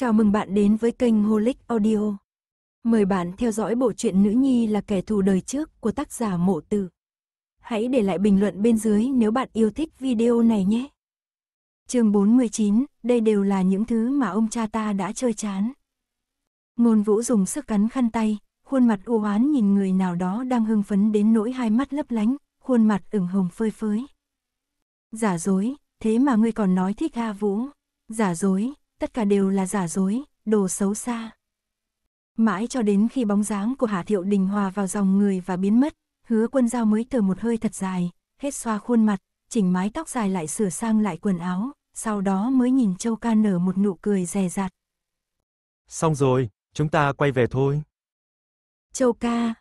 Chào mừng bạn đến với kênh Holic Audio. Mời bạn theo dõi bộ truyện Nữ Nhi là kẻ thù đời trước của tác giả Mộ Tử. Hãy để lại bình luận bên dưới nếu bạn yêu thích video này nhé. Chương 49, đây đều là những thứ mà ông cha ta đã chơi chán. Ngôn Vũ dùng sức cắn khăn tay, khuôn mặt u oán nhìn người nào đó đang hưng phấn đến nỗi hai mắt lấp lánh, khuôn mặt ửng hồng phơi phới. Giả dối, thế mà ngươi còn nói thích A Vũ. Giả dối, tất cả đều là giả dối, đồ xấu xa. Mãi cho đến khi bóng dáng của Hà Thiệu Đình hòa vào dòng người và biến mất, hứa quân giao mới thở một hơi thật dài, hết xoa khuôn mặt, chỉnh mái tóc dài lại sửa sang lại quần áo, sau đó mới nhìn Châu Ca nở một nụ cười rè rạt. Xong rồi, chúng ta quay về thôi. Châu Ca.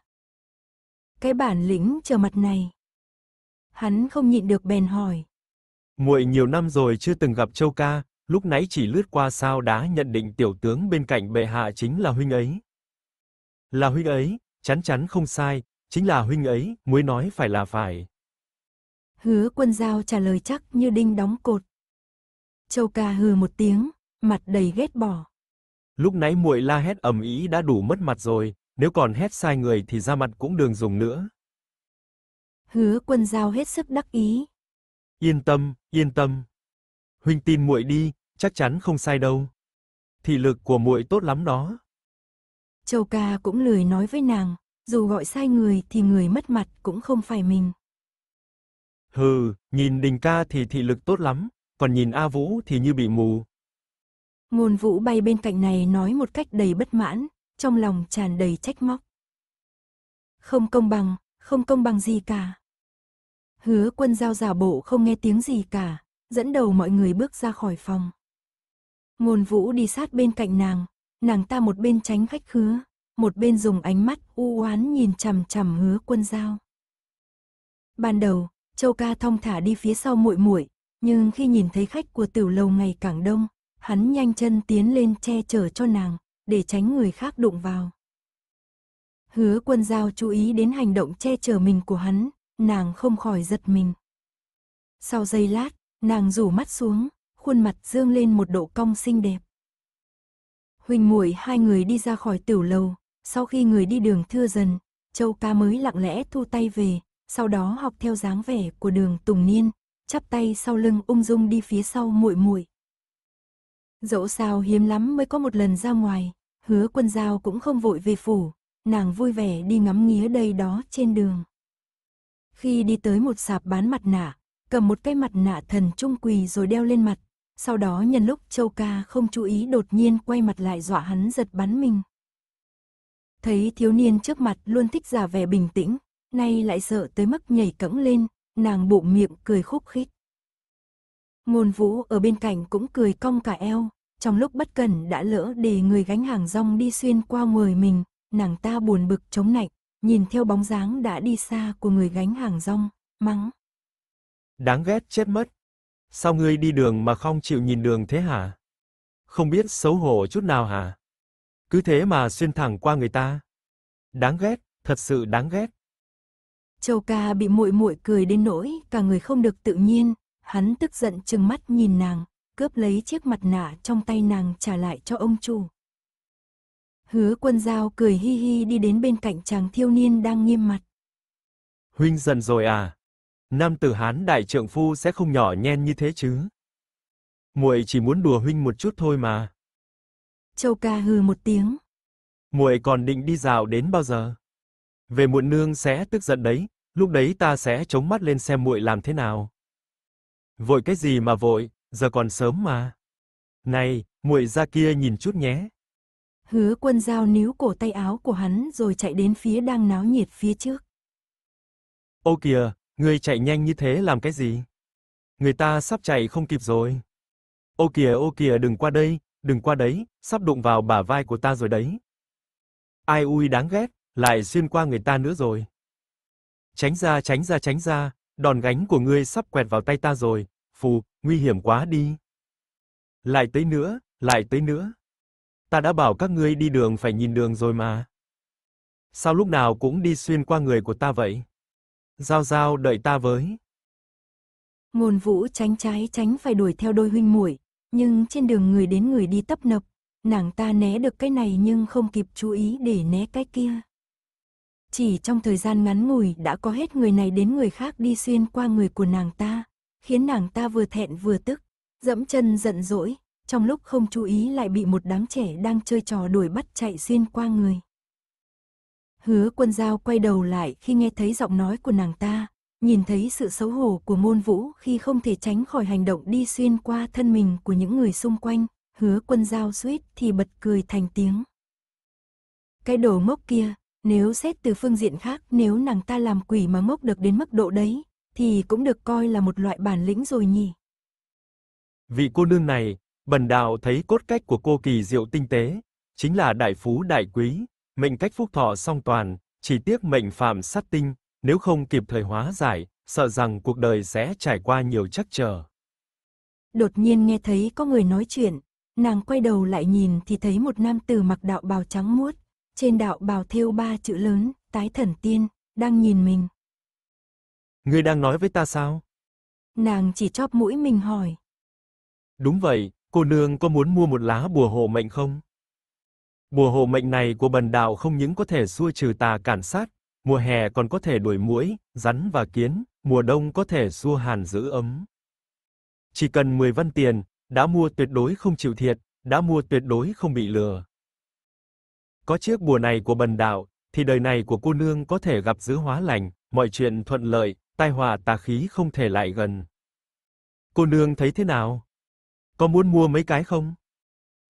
Cái bản lĩnh chờ mặt này. Hắn không nhịn được bèn hỏi. Muội nhiều năm rồi chưa từng gặp Châu Ca, lúc nãy chỉ lướt qua sao đã nhận định tiểu tướng bên cạnh bệ hạ chính là huynh ấy. Là huynh ấy, chắn chắn không sai, chính là huynh ấy, mới nói phải là phải. Hứa quân giao trả lời chắc như đinh đóng cột. Châu ca hừ một tiếng, mặt đầy ghét bỏ. Lúc nãy muội la hét ầm ĩ đã đủ mất mặt rồi, nếu còn hét sai người thì ra mặt cũng đường dùng nữa. Hứa quân giao hết sức đắc ý. Yên tâm, yên tâm. Huynh tin muội đi, chắc chắn không sai đâu. Thị lực của muội tốt lắm đó. Châu ca cũng lười nói với nàng, dù gọi sai người thì người mất mặt cũng không phải mình. Hừ, nhìn đình ca thì thị lực tốt lắm, còn nhìn A Vũ thì như bị mù. Ngôn vũ bay bên cạnh này nói một cách đầy bất mãn, trong lòng tràn đầy trách móc. Không công bằng, không công bằng gì cả. Hứa quân giao giả bộ không nghe tiếng gì cả, dẫn đầu mọi người bước ra khỏi phòng. Ngôn vũ đi sát bên cạnh nàng, nàng ta một bên tránh khách khứa, một bên dùng ánh mắt u oán nhìn chằm chằm hứa quân giao. Ban đầu, Châu ca thong thả đi phía sau muội muội, nhưng khi nhìn thấy khách của tiểu lầu ngày càng đông, hắn nhanh chân tiến lên che chở cho nàng, để tránh người khác đụng vào. Hứa quân giao chú ý đến hành động che chở mình của hắn, nàng không khỏi giật mình. Sau giây lát, nàng rủ mắt xuống, khuôn mặt dương lên một độ cong xinh đẹp. Huỳnh muội hai người đi ra khỏi tiểu lầu, sau khi người đi đường thưa dần, Châu ca mới lặng lẽ thu tay về, sau đó học theo dáng vẻ của đường Tùng Niên, chắp tay sau lưng ung dung đi phía sau muội muội. Dẫu sao hiếm lắm mới có một lần ra ngoài, hứa quân giao cũng không vội về phủ, nàng vui vẻ đi ngắm nghía đây đó trên đường. Khi đi tới một sạp bán mặt nạ, cầm một cái mặt nạ thần trung quỳ rồi đeo lên mặt, sau đó nhân lúc Châu Ca không chú ý đột nhiên quay mặt lại dọa hắn giật bắn mình. Thấy thiếu niên trước mặt luôn thích giả vẻ bình tĩnh, nay lại sợ tới mức nhảy cẫng lên, nàng bụng miệng cười khúc khích. Ngôn vũ ở bên cạnh cũng cười cong cả eo, trong lúc bất cẩn đã lỡ để người gánh hàng rong đi xuyên qua người mình, nàng ta buồn bực chống nạnh, nhìn theo bóng dáng đã đi xa của người gánh hàng rong, mắng. Đáng ghét chết mất. Sao ngươi đi đường mà không chịu nhìn đường thế hả? Không biết xấu hổ chút nào hả? Cứ thế mà xuyên thẳng qua người ta. Đáng ghét, thật sự đáng ghét. Châu ca bị muội muội cười đến nỗi cả người không được tự nhiên, hắn tức giận trừng mắt nhìn nàng, cướp lấy chiếc mặt nạ trong tay nàng trả lại cho ông chủ. Hứa Quân giao cười hi hi đi đến bên cạnh chàng thiếu niên đang nghiêm mặt. Huynh dần rồi à? Nam tử Hán đại trượng phu sẽ không nhỏ nhen như thế chứ. Muội chỉ muốn đùa huynh một chút thôi mà. Châu ca hừ một tiếng. Muội còn định đi dạo đến bao giờ? Về muộn nương sẽ tức giận đấy, lúc đấy ta sẽ chống mắt lên xem muội làm thế nào. Vội cái gì mà vội, giờ còn sớm mà. Này, muội ra kia nhìn chút nhé. Hứa Quân Giao níu cổ tay áo của hắn rồi chạy đến phía đang náo nhiệt phía trước. Ô kìa, Ngươi chạy nhanh như thế làm cái gì? Người ta sắp chạy không kịp rồi. Ô kìa ô kìa đừng qua đây, đừng qua đấy, sắp đụng vào bả vai của ta rồi đấy. Ai ui đáng ghét, lại xuyên qua người ta nữa rồi. Tránh ra, tránh ra, tránh ra, đòn gánh của ngươi sắp quẹt vào tay ta rồi, phù, nguy hiểm quá đi. Lại tới nữa, lại tới nữa. Ta đã bảo các ngươi đi đường phải nhìn đường rồi mà. Sao lúc nào cũng đi xuyên qua người của ta vậy? Giao giao đợi ta với. Ngôn vũ tránh trái tránh phải đuổi theo đôi huynh muội, nhưng trên đường người đến người đi tấp nập, nàng ta né được cái này nhưng không kịp chú ý để né cái kia. Chỉ trong thời gian ngắn ngủi đã có hết người này đến người khác đi xuyên qua người của nàng ta, khiến nàng ta vừa thẹn vừa tức, dẫm chân giận dỗi, trong lúc không chú ý lại bị một đám trẻ đang chơi trò đuổi bắt chạy xuyên qua người. Hứa quân giao quay đầu lại khi nghe thấy giọng nói của nàng ta, nhìn thấy sự xấu hổ của môn vũ khi không thể tránh khỏi hành động đi xuyên qua thân mình của những người xung quanh, hứa quân giao suýt thì bật cười thành tiếng. Cái đồ mốc kia, nếu xét từ phương diện khác nếu nàng ta làm quỷ mà mốc được đến mức độ đấy, thì cũng được coi là một loại bản lĩnh rồi nhỉ. Vị cô nương này, bần đạo thấy cốt cách của cô kỳ diệu tinh tế, chính là đại phú đại quý, mệnh cách phúc thọ song toàn, chỉ tiếc mệnh phạm sát tinh, nếu không kịp thời hóa giải, sợ rằng cuộc đời sẽ trải qua nhiều trắc trở. Đột nhiên nghe thấy có người nói chuyện, nàng quay đầu lại nhìn thì thấy một nam tử mặc đạo bào trắng muốt, trên đạo bào thêu ba chữ lớn, tái thần tiên, đang nhìn mình. Ngươi đang nói với ta sao? Nàng chỉ chóp mũi mình hỏi. Đúng vậy, cô nương có muốn mua một lá bùa hộ mệnh không? Bùa hộ mệnh này của bần đạo không những có thể xua trừ tà cản sát, mùa hè còn có thể đuổi muỗi, rắn và kiến, mùa đông có thể xua hàn giữ ấm. Chỉ cần 10 văn tiền, đã mua tuyệt đối không chịu thiệt, đã mua tuyệt đối không bị lừa. Có chiếc bùa này của bần đạo, thì đời này của cô nương có thể gặp dữ hóa lành, mọi chuyện thuận lợi, tai họa tà khí không thể lại gần. Cô nương thấy thế nào? Có muốn mua mấy cái không?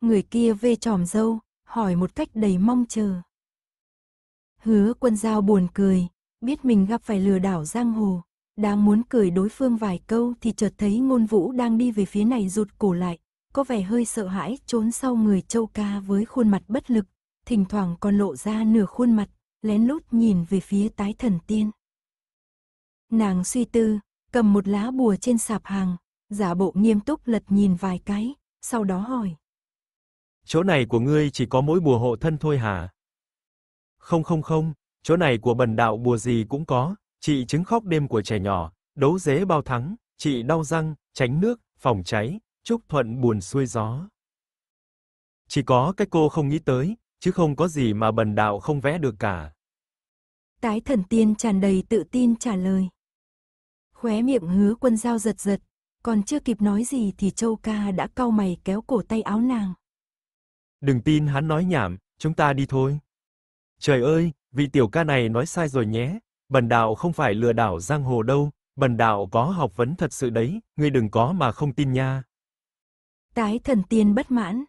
Người kia vê tròm dâu, hỏi một cách đầy mong chờ. Hứa quân giao buồn cười, biết mình gặp phải lừa đảo giang hồ, đang muốn cười đối phương vài câu thì chợt thấy ngôn vũ đang đi về phía này rụt cổ lại, có vẻ hơi sợ hãi trốn sau người châu ca với khuôn mặt bất lực, thỉnh thoảng còn lộ ra nửa khuôn mặt, lén lút nhìn về phía tái thần tiên. Nàng suy tư, cầm một lá bùa trên sạp hàng, giả bộ nghiêm túc lật nhìn vài cái, sau đó hỏi chỗ này của ngươi chỉ có mỗi bùa hộ thân thôi hả? Không không không, chỗ này của bần đạo bùa gì cũng có, chị chứng khóc đêm của trẻ nhỏ, đấu dế bao thắng, chị đau răng, tránh nước, phòng cháy, chúc thuận buồn xuôi gió. Chỉ có cái cô không nghĩ tới, chứ không có gì mà bần đạo không vẽ được cả. Tái thần tiên tràn đầy tự tin trả lời. Khóe miệng hứa quân dao giật giật, còn chưa kịp nói gì thì châu ca đã cau mày kéo cổ tay áo nàng. Đừng tin hắn nói nhảm, chúng ta đi thôi. Trời ơi, vị tiểu ca này nói sai rồi nhé, bần đạo không phải lừa đảo giang hồ đâu, bần đạo có học vấn thật sự đấy, ngươi đừng có mà không tin nha. Tái thần tiên bất mãn.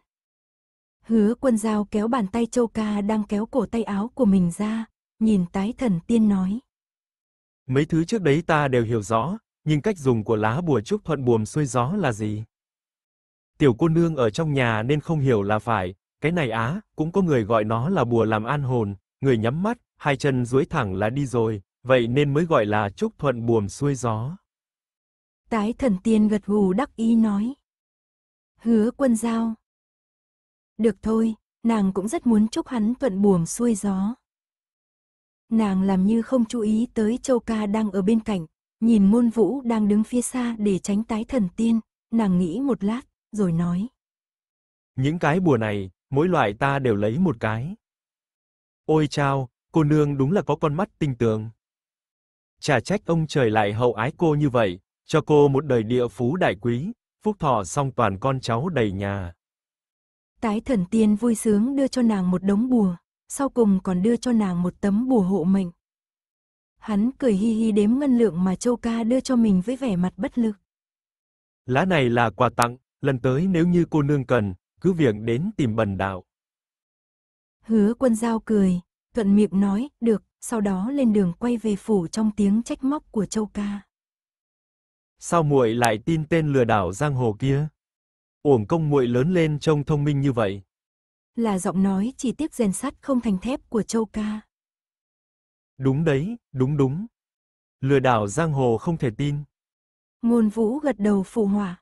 Hứa quân giao kéo bàn tay châu ca đang kéo cổ tay áo của mình ra, nhìn tái thần tiên nói. Mấy thứ trước đấy ta đều hiểu rõ, nhưng cách dùng của lá bùa trúc thuận buồm xuôi gió là gì? Tiểu cô nương ở trong nhà nên không hiểu là phải, cái này á, cũng có người gọi nó là bùa làm an hồn, người nhắm mắt, hai chân duỗi thẳng là đi rồi, vậy nên mới gọi là chúc thuận buồm xuôi gió. Tái thần tiên gật gù đắc ý nói. Hứa quân giao. Được thôi, nàng cũng rất muốn chúc hắn thuận buồm xuôi gió. Nàng làm như không chú ý tới châu ca đang ở bên cạnh, nhìn môn vũ đang đứng phía xa để tránh tái thần tiên, nàng nghĩ một lát, rồi nói. Những cái bùa này, mỗi loại ta đều lấy một cái. Ôi chao, cô nương đúng là có con mắt tinh tường. Chả trách ông trời lại hậu ái cô như vậy, cho cô một đời địa phú đại quý, phúc thọ song toàn con cháu đầy nhà. Tái thần tiên vui sướng đưa cho nàng một đống bùa, sau cùng còn đưa cho nàng một tấm bùa hộ mệnh. Hắn cười hi hi đếm ngân lượng mà Châu Ca đưa cho mình với vẻ mặt bất lực. Lá này là quà tặng, lần tới nếu như cô nương cần, cứ việc đến tìm bần đạo. Hứa quân giao cười, thuận miệng nói, được, sau đó lên đường quay về phủ trong tiếng trách móc của châu ca. Sao muội lại tin tên lừa đảo giang hồ kia? Uổng công muội lớn lên trông thông minh như vậy. Là giọng nói chỉ tiếc rèn sắt không thành thép của châu ca. Đúng đấy, đúng đúng. Lừa đảo giang hồ không thể tin. Ngôn vũ gật đầu phụ họa.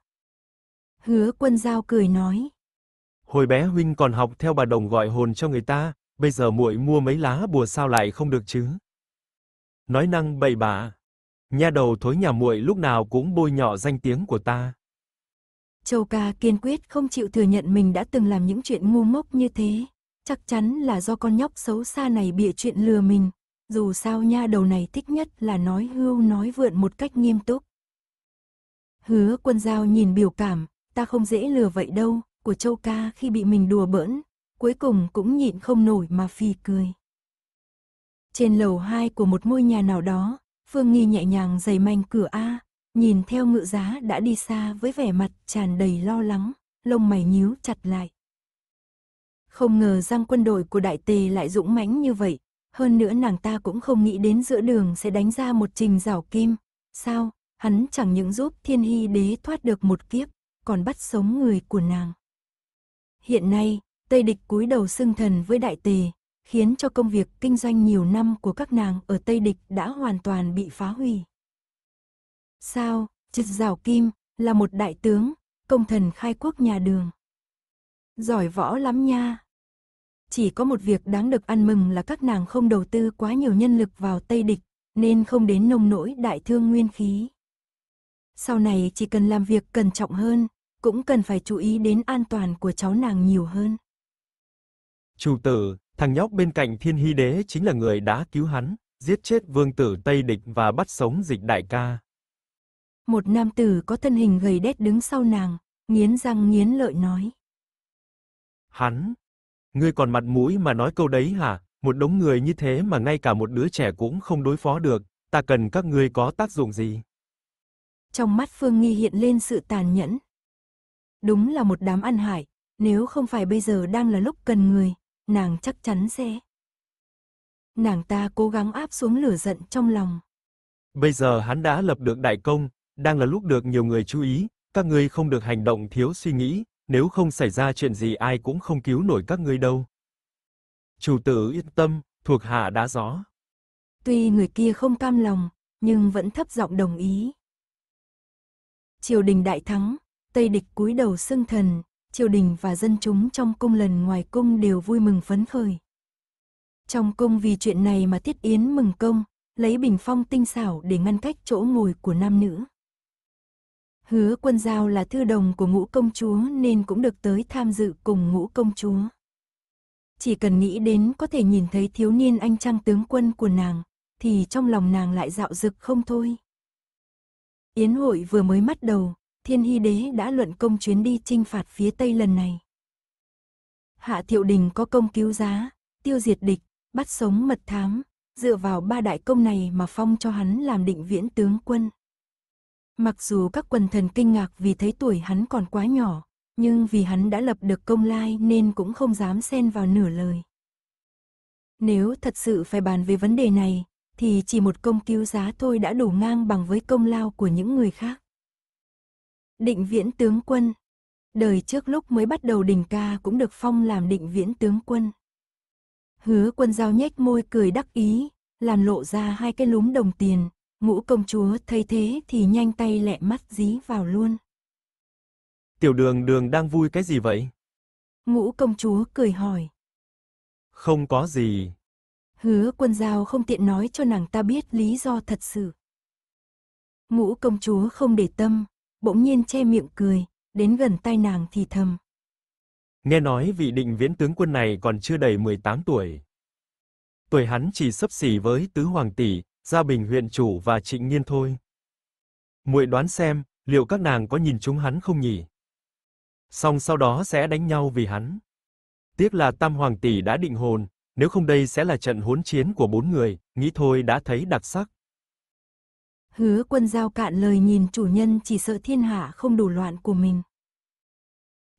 Hứa quân giao cười nói. Hồi bé huynh còn học theo bà đồng gọi hồn cho người ta, bây giờ muội mua mấy lá bùa sao lại không được chứ? Nói năng bậy bạ. Nha đầu thối nhà muội lúc nào cũng bôi nhọ danh tiếng của ta. Châu ca kiên quyết không chịu thừa nhận mình đã từng làm những chuyện ngu mốc như thế, chắc chắn là do con nhóc xấu xa này bịa chuyện lừa mình, dù sao nha đầu này thích nhất là nói hưu nói vượn một cách nghiêm túc. Hứa Quân Giao nhìn biểu cảm, ta không dễ lừa vậy đâu, của Châu Ca khi bị mình đùa bỡn, cuối cùng cũng nhịn không nổi mà phì cười. Trên lầu 2 của một ngôi nhà nào đó, Phương Nghi nhẹ nhàng giày manh cửa A, nhìn theo ngự giá đã đi xa với vẻ mặt tràn đầy lo lắng, lông mày nhíu chặt lại. Không ngờ rằng quân đội của đại tề lại dũng mãnh như vậy, hơn nữa nàng ta cũng không nghĩ đến giữa đường sẽ đánh ra một trình rảo kim. Sao, hắn chẳng những giúp thiên hy đế thoát được một kiếp, còn bắt sống người của nàng. Hiện nay, Tây Địch cúi đầu xưng thần với Đại Tề, khiến cho công việc kinh doanh nhiều năm của các nàng ở Tây Địch đã hoàn toàn bị phá hủy. Sao, Trịch Giảo Kim là một đại tướng, công thần khai quốc nhà đường. Giỏi võ lắm nha. Chỉ có một việc đáng được ăn mừng là các nàng không đầu tư quá nhiều nhân lực vào Tây Địch, nên không đến nông nỗi đại thương nguyên khí. Sau này chỉ cần làm việc cẩn trọng hơn, cũng cần phải chú ý đến an toàn của cháu nàng nhiều hơn. Chủ tử, thằng nhóc bên cạnh Thiên Hy Đế chính là người đã cứu hắn, giết chết vương tử Tây Địch và bắt sống dịch đại ca. Một nam tử có thân hình gầy đét đứng sau nàng, nghiến răng nghiến lợi nói. Hắn, ngươi còn mặt mũi mà nói câu đấy hả? Một đống người như thế mà ngay cả một đứa trẻ cũng không đối phó được, ta cần các ngươi có tác dụng gì? Trong mắt Phương Nghi hiện lên sự tàn nhẫn, Đúng là một đám ăn hại nếu không phải bây giờ đang là lúc cần người, nàng chắc chắn sẽ. Nàng ta cố gắng áp xuống lửa giận trong lòng. Bây giờ hắn đã lập được đại công, đang là lúc được nhiều người chú ý, các ngươi không được hành động thiếu suy nghĩ, nếu không xảy ra chuyện gì ai cũng không cứu nổi các ngươi đâu. Chủ tử yên tâm, thuộc hạ đã rõ. Tuy người kia không cam lòng, nhưng vẫn thấp giọng đồng ý. Triều đình đại thắng, Tây địch cúi đầu xưng thần, triều đình và dân chúng trong cung lần ngoài cung đều vui mừng phấn khởi. Trong cung vì chuyện này mà Tiết Yến mừng công, lấy bình phong tinh xảo để ngăn cách chỗ ngồi của nam nữ. Hứa quân giao là thư đồng của ngũ công chúa nên cũng được tới tham dự cùng ngũ công chúa. Chỉ cần nghĩ đến có thể nhìn thấy thiếu niên anh trang tướng quân của nàng, thì trong lòng nàng lại dạo dực không thôi. Yến hội vừa mới bắt đầu, Thiên Hy Đế đã luận công chuyến đi chinh phạt phía Tây lần này. Hạ Thiệu Đình có công cứu giá, tiêu diệt địch, bắt sống mật thám, dựa vào ba đại công này mà phong cho hắn làm định viễn tướng quân. Mặc dù các quần thần kinh ngạc vì thấy tuổi hắn còn quá nhỏ, nhưng vì hắn đã lập được công lai nên cũng không dám xen vào nửa lời. Nếu thật sự phải bàn về vấn đề này, thì chỉ một công cứu giá thôi đã đủ ngang bằng với công lao của những người khác. Định viễn tướng quân. Đời trước lúc mới bắt đầu đình ca cũng được phong làm định viễn tướng quân. Hứa quân giao nhếch môi cười đắc ý, làn lộ ra hai cái lúm đồng tiền, ngũ công chúa thấy thế thì nhanh tay lẹ mắt dí vào luôn. Tiểu đường đường đang vui cái gì vậy? Ngũ công chúa cười hỏi. Không có gì. Hứa quân giao không tiện nói cho nàng ta biết lý do thật sự. Ngũ công chúa không để tâm, bỗng nhiên che miệng cười, đến gần tai nàng thì thầm. Nghe nói vị định viễn tướng quân này còn chưa đầy 18 tuổi. Tuổi hắn chỉ sấp xỉ với tứ hoàng tỷ, gia bình huyện chủ và trịnh nghiên thôi. Muội đoán xem, liệu các nàng có nhìn chúng hắn không nhỉ? Xong sau đó sẽ đánh nhau vì hắn. Tiếc là tam hoàng tỷ đã định hồn, nếu không đây sẽ là trận hỗn chiến của bốn người, nghĩ thôi đã thấy đặc sắc. Hứa quân giao cạn lời nhìn chủ nhân chỉ sợ thiên hạ không đủ loạn của mình.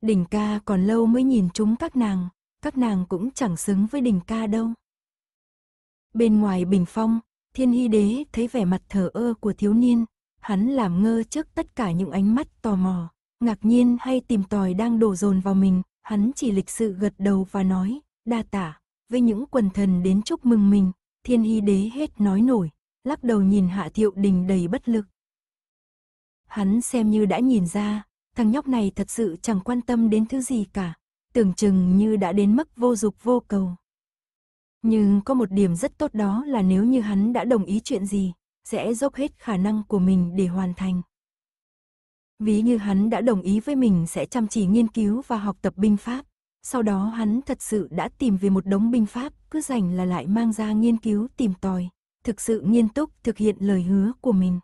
Đỉnh ca còn lâu mới nhìn chúng các nàng, các nàng cũng chẳng xứng với đỉnh ca đâu. Bên ngoài bình phong, thiên hy đế thấy vẻ mặt thờ ơ của thiếu niên, hắn làm ngơ trước tất cả những ánh mắt tò mò, ngạc nhiên hay tìm tòi đang đổ dồn vào mình, hắn chỉ lịch sự gật đầu và nói, đa tả, với những quần thần đến chúc mừng mình, thiên hy đế hết nói nổi, lắc đầu nhìn Hạ Thiệu Đình đầy bất lực. Hắn xem như đã nhìn ra, thằng nhóc này thật sự chẳng quan tâm đến thứ gì cả, tưởng chừng như đã đến mức vô dục vô cầu. Nhưng có một điểm rất tốt đó là nếu như hắn đã đồng ý chuyện gì, sẽ dốc hết khả năng của mình để hoàn thành. Ví như hắn đã đồng ý với mình sẽ chăm chỉ nghiên cứu và học tập binh pháp, sau đó hắn thật sự đã tìm về một đống binh pháp, cứ rảnh là lại mang ra nghiên cứu tìm tòi, thực sự nghiêm túc thực hiện lời hứa của mình.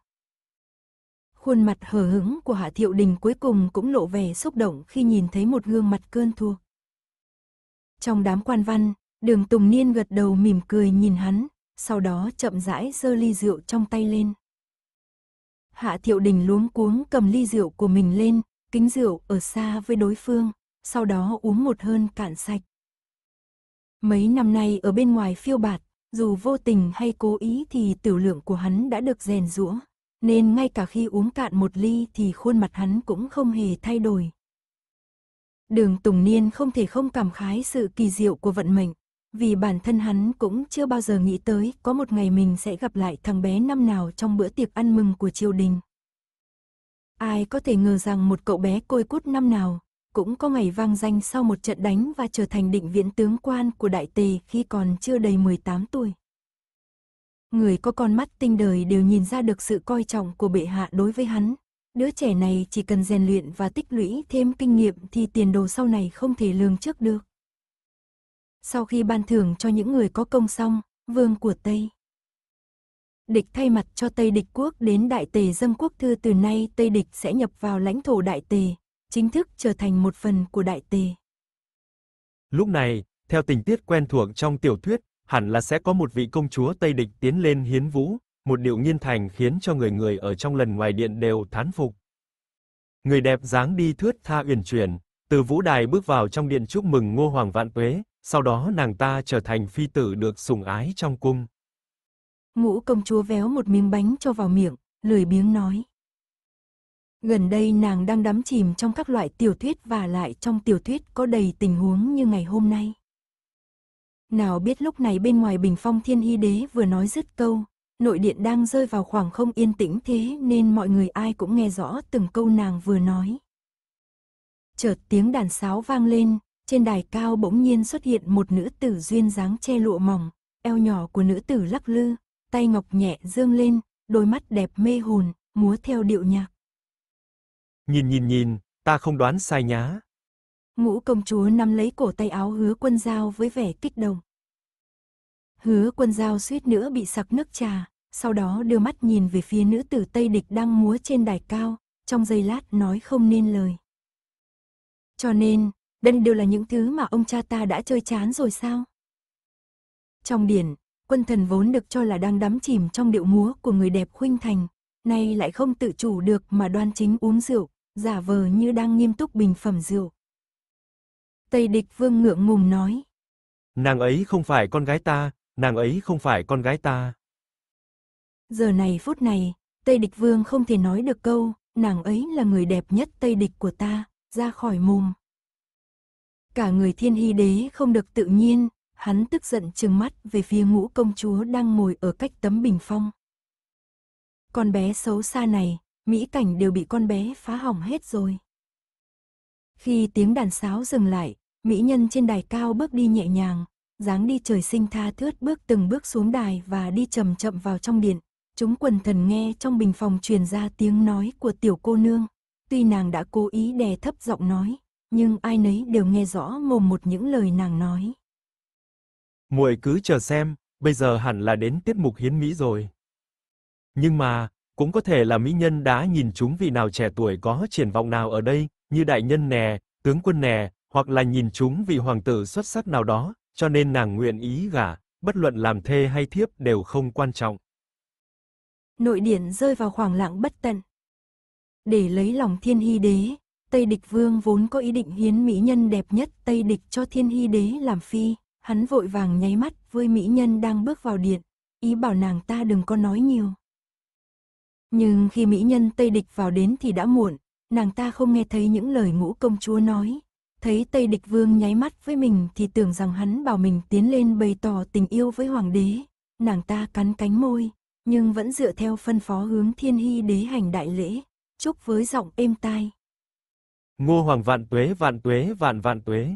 Khuôn mặt hờ hững của Hạ Thiệu Đình cuối cùng cũng lộ vẻ xúc động khi nhìn thấy một gương mặt cơn thua. Trong đám quan văn, đường Tùng Niên gật đầu mỉm cười nhìn hắn, sau đó chậm rãi giơ ly rượu trong tay lên. Hạ Thiệu Đình luống cuống cầm ly rượu của mình lên, kính rượu ở xa với đối phương, sau đó uống một hơn cạn sạch. Mấy năm nay ở bên ngoài phiêu bạt, dù vô tình hay cố ý thì tiểu lượng của hắn đã được rèn rũa, nên ngay cả khi uống cạn một ly thì khuôn mặt hắn cũng không hề thay đổi. Đường Tùng Niên không thể không cảm khái sự kỳ diệu của vận mệnh, vì bản thân hắn cũng chưa bao giờ nghĩ tới có một ngày mình sẽ gặp lại thằng bé năm nào trong bữa tiệc ăn mừng của triều đình. Ai có thể ngờ rằng một cậu bé côi cút năm nào, cũng có ngày vang danh sau một trận đánh và trở thành định viễn tướng quan của đại tề khi còn chưa đầy 18 tuổi. Người có con mắt tinh đời đều nhìn ra được sự coi trọng của bệ hạ đối với hắn. Đứa trẻ này chỉ cần rèn luyện và tích lũy thêm kinh nghiệm thì tiền đồ sau này không thể lường trước được. Sau khi ban thưởng cho những người có công xong, vương của Tây. Địch thay mặt cho Tây địch quốc đến Đại Tề dâng quốc thư từ nay Tây địch sẽ nhập vào lãnh thổ Đại Tề, chính thức trở thành một phần của đại tề. Lúc này, theo tình tiết quen thuộc trong tiểu thuyết, hẳn là sẽ có một vị công chúa Tây địch tiến lên hiến vũ, một điệu nghiên thành khiến cho người người ở trong lần ngoài điện đều thán phục. Người đẹp dáng đi thướt tha uyển chuyển, từ vũ đài bước vào trong điện chúc mừng Ngô Hoàng Vạn Tuế, sau đó nàng ta trở thành phi tử được sủng ái trong cung. Ngũ công chúa véo một miếng bánh cho vào miệng, lười biếng nói. Gần đây nàng đang đắm chìm trong các loại tiểu thuyết và lại trong tiểu thuyết có đầy tình huống như ngày hôm nay. Nào biết lúc này bên ngoài bình phong thiên hy đế vừa nói dứt câu, nội điện đang rơi vào khoảng không yên tĩnh thế nên mọi người ai cũng nghe rõ từng câu nàng vừa nói. Chợt tiếng đàn sáo vang lên, trên đài cao bỗng nhiên xuất hiện một nữ tử duyên dáng che lụa mỏng, eo nhỏ của nữ tử lắc lư, tay ngọc nhẹ dương lên, đôi mắt đẹp mê hồn, múa theo điệu nhạc. Nhìn nhìn nhìn, ta không đoán sai nhá. Ngũ công chúa nắm lấy cổ tay áo hứa quân giao với vẻ kích động. Hứa quân giao suýt nữa bị sặc nước trà, sau đó đưa mắt nhìn về phía nữ tử Tây Địch đang múa trên đài cao, trong giây lát nói không nên lời. Cho nên, đây đều là những thứ mà ông cha ta đã chơi chán rồi sao? Trong điển, quân thần vốn được cho là đang đắm chìm trong điệu múa của người đẹp khuynh thành, nay lại không tự chủ được mà đoan chính uống rượu, giả vờ như đang nghiêm túc bình phẩm rượu. Tây địch vương ngượng ngùng nói. Nàng ấy không phải con gái ta, nàng ấy không phải con gái ta. Giờ này phút này, Tây địch vương không thể nói được câu, nàng ấy là người đẹp nhất Tây địch của ta, ra khỏi mồm. Cả người thiên hy đế không được tự nhiên, hắn tức giận trừng mắt về phía ngũ công chúa đang ngồi ở cách tấm bình phong. Con bé xấu xa này, mỹ cảnh đều bị con bé phá hỏng hết rồi. Khi tiếng đàn sáo dừng lại, mỹ nhân trên đài cao bước đi nhẹ nhàng, dáng đi trời sinh tha thướt bước từng bước xuống đài và đi chậm chậm vào trong điện. Chúng quần thần nghe trong bình phòng truyền ra tiếng nói của tiểu cô nương. Tuy nàng đã cố ý đè thấp giọng nói, nhưng ai nấy đều nghe rõ mồm một những lời nàng nói. Muội cứ chờ xem, bây giờ hẳn là đến tiết mục hiến mỹ rồi. Nhưng mà, cũng có thể là mỹ nhân đã nhìn chúng vị nào trẻ tuổi có triển vọng nào ở đây, như đại nhân nè, tướng quân nè, hoặc là nhìn chúng vị hoàng tử xuất sắc nào đó, cho nên nàng nguyện ý gả, bất luận làm thê hay thiếp đều không quan trọng. Nội điện rơi vào khoảng lặng bất tận. Để lấy lòng Thiên Hy Đế, Tây Địch Vương vốn có ý định hiến mỹ nhân đẹp nhất Tây Địch cho Thiên Hy Đế làm phi, hắn vội vàng nháy mắt với mỹ nhân đang bước vào điện, ý bảo nàng ta đừng có nói nhiều. Nhưng khi mỹ nhân Tây Địch vào đến thì đã muộn, nàng ta không nghe thấy những lời ngũ công chúa nói. Thấy Tây Địch Vương nháy mắt với mình thì tưởng rằng hắn bảo mình tiến lên bày tỏ tình yêu với hoàng đế. Nàng ta cắn cánh môi, nhưng vẫn dựa theo phân phó hướng thiên hy đế hành đại lễ, chúc với giọng êm tai. Ngô hoàng vạn tuế vạn tuế vạn vạn tuế.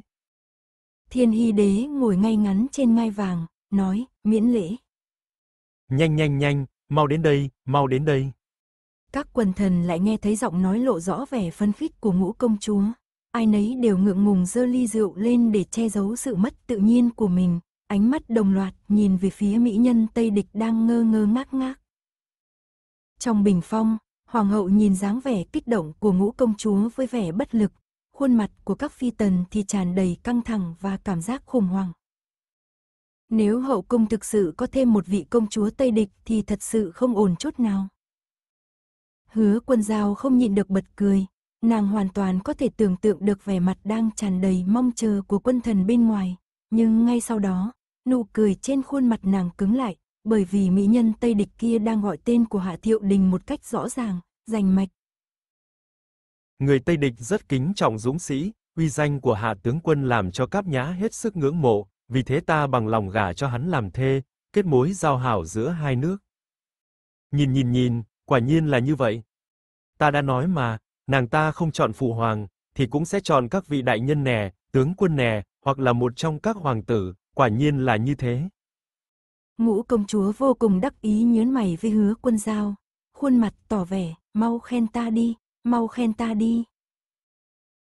Thiên hy đế ngồi ngay ngắn trên ngai vàng, nói, miễn lễ. Nhanh nhanh nhanh, mau đến đây, mau đến đây. Các quần thần lại nghe thấy giọng nói lộ rõ vẻ phân khích của ngũ công chúa. Ai nấy đều ngượng ngùng dơ ly rượu lên để che giấu sự mất tự nhiên của mình, ánh mắt đồng loạt nhìn về phía mỹ nhân Tây Địch đang ngơ ngơ ngác ngác. Trong bình phong, hoàng hậu nhìn dáng vẻ kích động của ngũ công chúa với vẻ bất lực, khuôn mặt của các phi tần thì tràn đầy căng thẳng và cảm giác khủng hoảng. Nếu hậu cung thực sự có thêm một vị công chúa Tây Địch thì thật sự không ổn chút nào. Hứa quân giao không nhịn được bật cười, nàng hoàn toàn có thể tưởng tượng được vẻ mặt đang tràn đầy mong chờ của quân thần bên ngoài. Nhưng ngay sau đó, nụ cười trên khuôn mặt nàng cứng lại, bởi vì mỹ nhân Tây Địch kia đang gọi tên của Hạ Thiệu Đình một cách rõ ràng, rành mạch. Người Tây Địch rất kính trọng dũng sĩ, uy danh của Hạ Tướng Quân làm cho Cáp Nhã hết sức ngưỡng mộ, vì thế ta bằng lòng gả cho hắn làm thê, kết mối giao hảo giữa hai nước. Nhìn nhìn nhìn, Quả nhiên là như vậy. Ta đã nói mà, nàng ta không chọn phụ hoàng thì cũng sẽ chọn các vị đại nhân nè, tướng quân nè, hoặc là một trong các hoàng tử, quả nhiên là như thế. Ngũ công chúa vô cùng đắc ý nhướng mày với Hứa Quân giao khuôn mặt tỏ vẻ, "Mau khen ta đi, mau khen ta đi."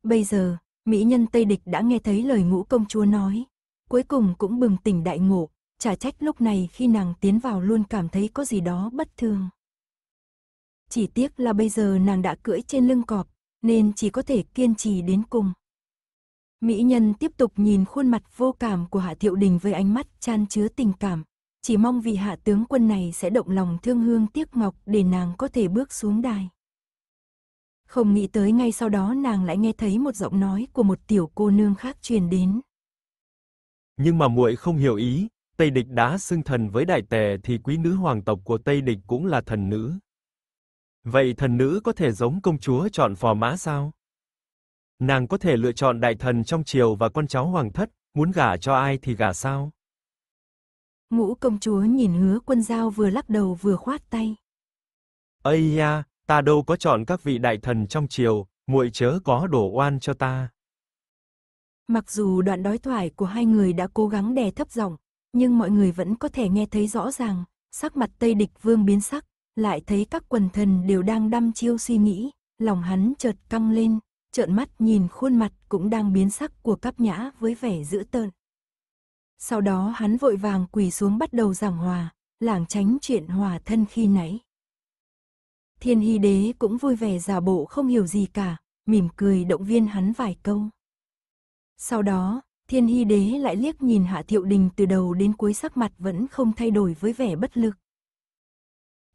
Bây giờ, mỹ nhân Tây địch đã nghe thấy lời Ngũ công chúa nói, cuối cùng cũng bừng tỉnh đại ngộ, trả trách lúc này khi nàng tiến vào luôn cảm thấy có gì đó bất thường. Chỉ tiếc là bây giờ nàng đã cưỡi trên lưng cọp, nên chỉ có thể kiên trì đến cùng. Mỹ nhân tiếp tục nhìn khuôn mặt vô cảm của Hạ Thiệu Đình với ánh mắt chan chứa tình cảm, chỉ mong vì Hạ tướng quân này sẽ động lòng thương hương tiếc ngọc để nàng có thể bước xuống đài. Không nghĩ tới ngay sau đó nàng lại nghe thấy một giọng nói của một tiểu cô nương khác truyền đến. Nhưng mà muội không hiểu ý, Tây Địch đã xưng thần với đại tề thì quý nữ hoàng tộc của Tây Địch cũng là thần nữ. Vậy thần nữ có thể giống công chúa chọn phò mã sao? Nàng có thể lựa chọn đại thần trong triều và con cháu hoàng thất, muốn gả cho ai thì gả sao? Ngũ công chúa nhìn hứa quân giao vừa lắc đầu vừa khoát tay. Ây ya ta đâu có chọn các vị đại thần trong triều, muội chớ có đổ oan cho ta. Mặc dù đoạn đối thoại của hai người đã cố gắng đè thấp giọng, nhưng mọi người vẫn có thể nghe thấy rõ ràng, sắc mặt Tây Địch Vương biến sắc lại thấy các quần thần đều đang đăm chiêu suy nghĩ, lòng hắn chợt căng lên, trợn mắt nhìn khuôn mặt cũng đang biến sắc của cắp nhã với vẻ dữ tợn. Sau đó hắn vội vàng quỳ xuống bắt đầu giảng hòa, lảng tránh chuyện hòa thân khi nãy. Thiên hy đế cũng vui vẻ giả bộ không hiểu gì cả, mỉm cười động viên hắn vài câu. Sau đó, thiên hy đế lại liếc nhìn hạ thiệu đình từ đầu đến cuối sắc mặt vẫn không thay đổi với vẻ bất lực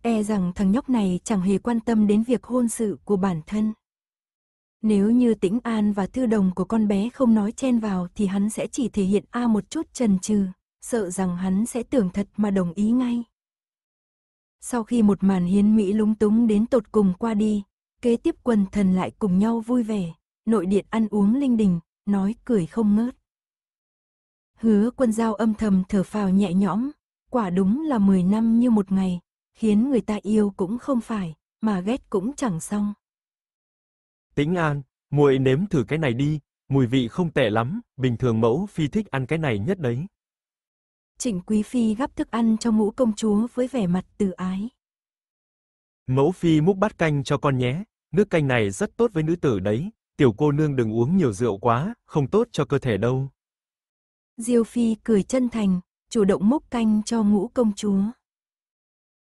e rằng thằng nhóc này chẳng hề quan tâm đến việc hôn sự của bản thân. Nếu như Tĩnh An và Thư Đồng của con bé không nói chen vào thì hắn sẽ chỉ thể hiện A một chút trần trừ, sợ rằng hắn sẽ tưởng thật mà đồng ý ngay. Sau khi một màn hiến Mỹ lúng túng đến tột cùng qua đi, kế tiếp quần thần lại cùng nhau vui vẻ, nội điện ăn uống linh đình, nói cười không ngớt. Hứa quân giao âm thầm thở phào nhẹ nhõm, quả đúng là 10 năm như một ngày, khiến người ta yêu cũng không phải, mà ghét cũng chẳng xong. Tĩnh An, muội nếm thử cái này đi, mùi vị không tệ lắm, bình thường mẫu phi thích ăn cái này nhất đấy. Trịnh Quý Phi gắp thức ăn cho ngũ công chúa với vẻ mặt từ ái. Mẫu Phi múc bát canh cho con nhé, nước canh này rất tốt với nữ tử đấy, tiểu cô nương đừng uống nhiều rượu quá, không tốt cho cơ thể đâu. Diêu Phi cười chân thành, chủ động múc canh cho ngũ công chúa.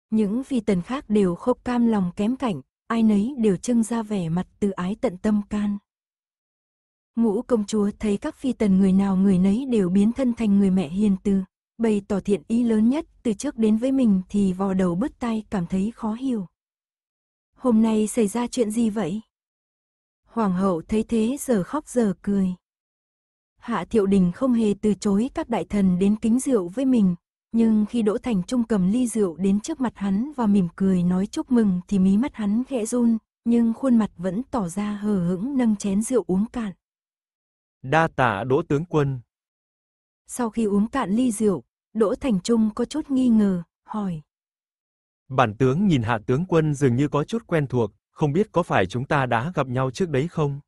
Những phi tần khác đều không cam lòng kém cảnh, ai nấy đều trưng ra vẻ mặt từ ái tận tâm can. Ngũ công chúa thấy các phi tần người nào người nấy đều biến thân thành người mẹ hiền từ, bày tỏ thiện ý lớn nhất từ trước đến với mình thì vò đầu bứt tai cảm thấy khó hiểu. Hôm nay xảy ra chuyện gì vậy? Hoàng hậu thấy thế giờ khóc giờ cười. Hạ Thiệu Đình không hề từ chối các đại thần đến kính rượu với mình, nhưng khi Đỗ Thành Trung cầm ly rượu đến trước mặt hắn và mỉm cười nói chúc mừng thì mí mắt hắn khẽ run, nhưng khuôn mặt vẫn tỏ ra hờ hững nâng chén rượu uống cạn. Đa tạ Đỗ Tướng Quân. Sau khi uống cạn ly rượu, Đỗ Thành Trung có chút nghi ngờ, hỏi. Bản tướng nhìn hạ tướng quân dường như có chút quen thuộc, không biết có phải chúng ta đã gặp nhau trước đấy không?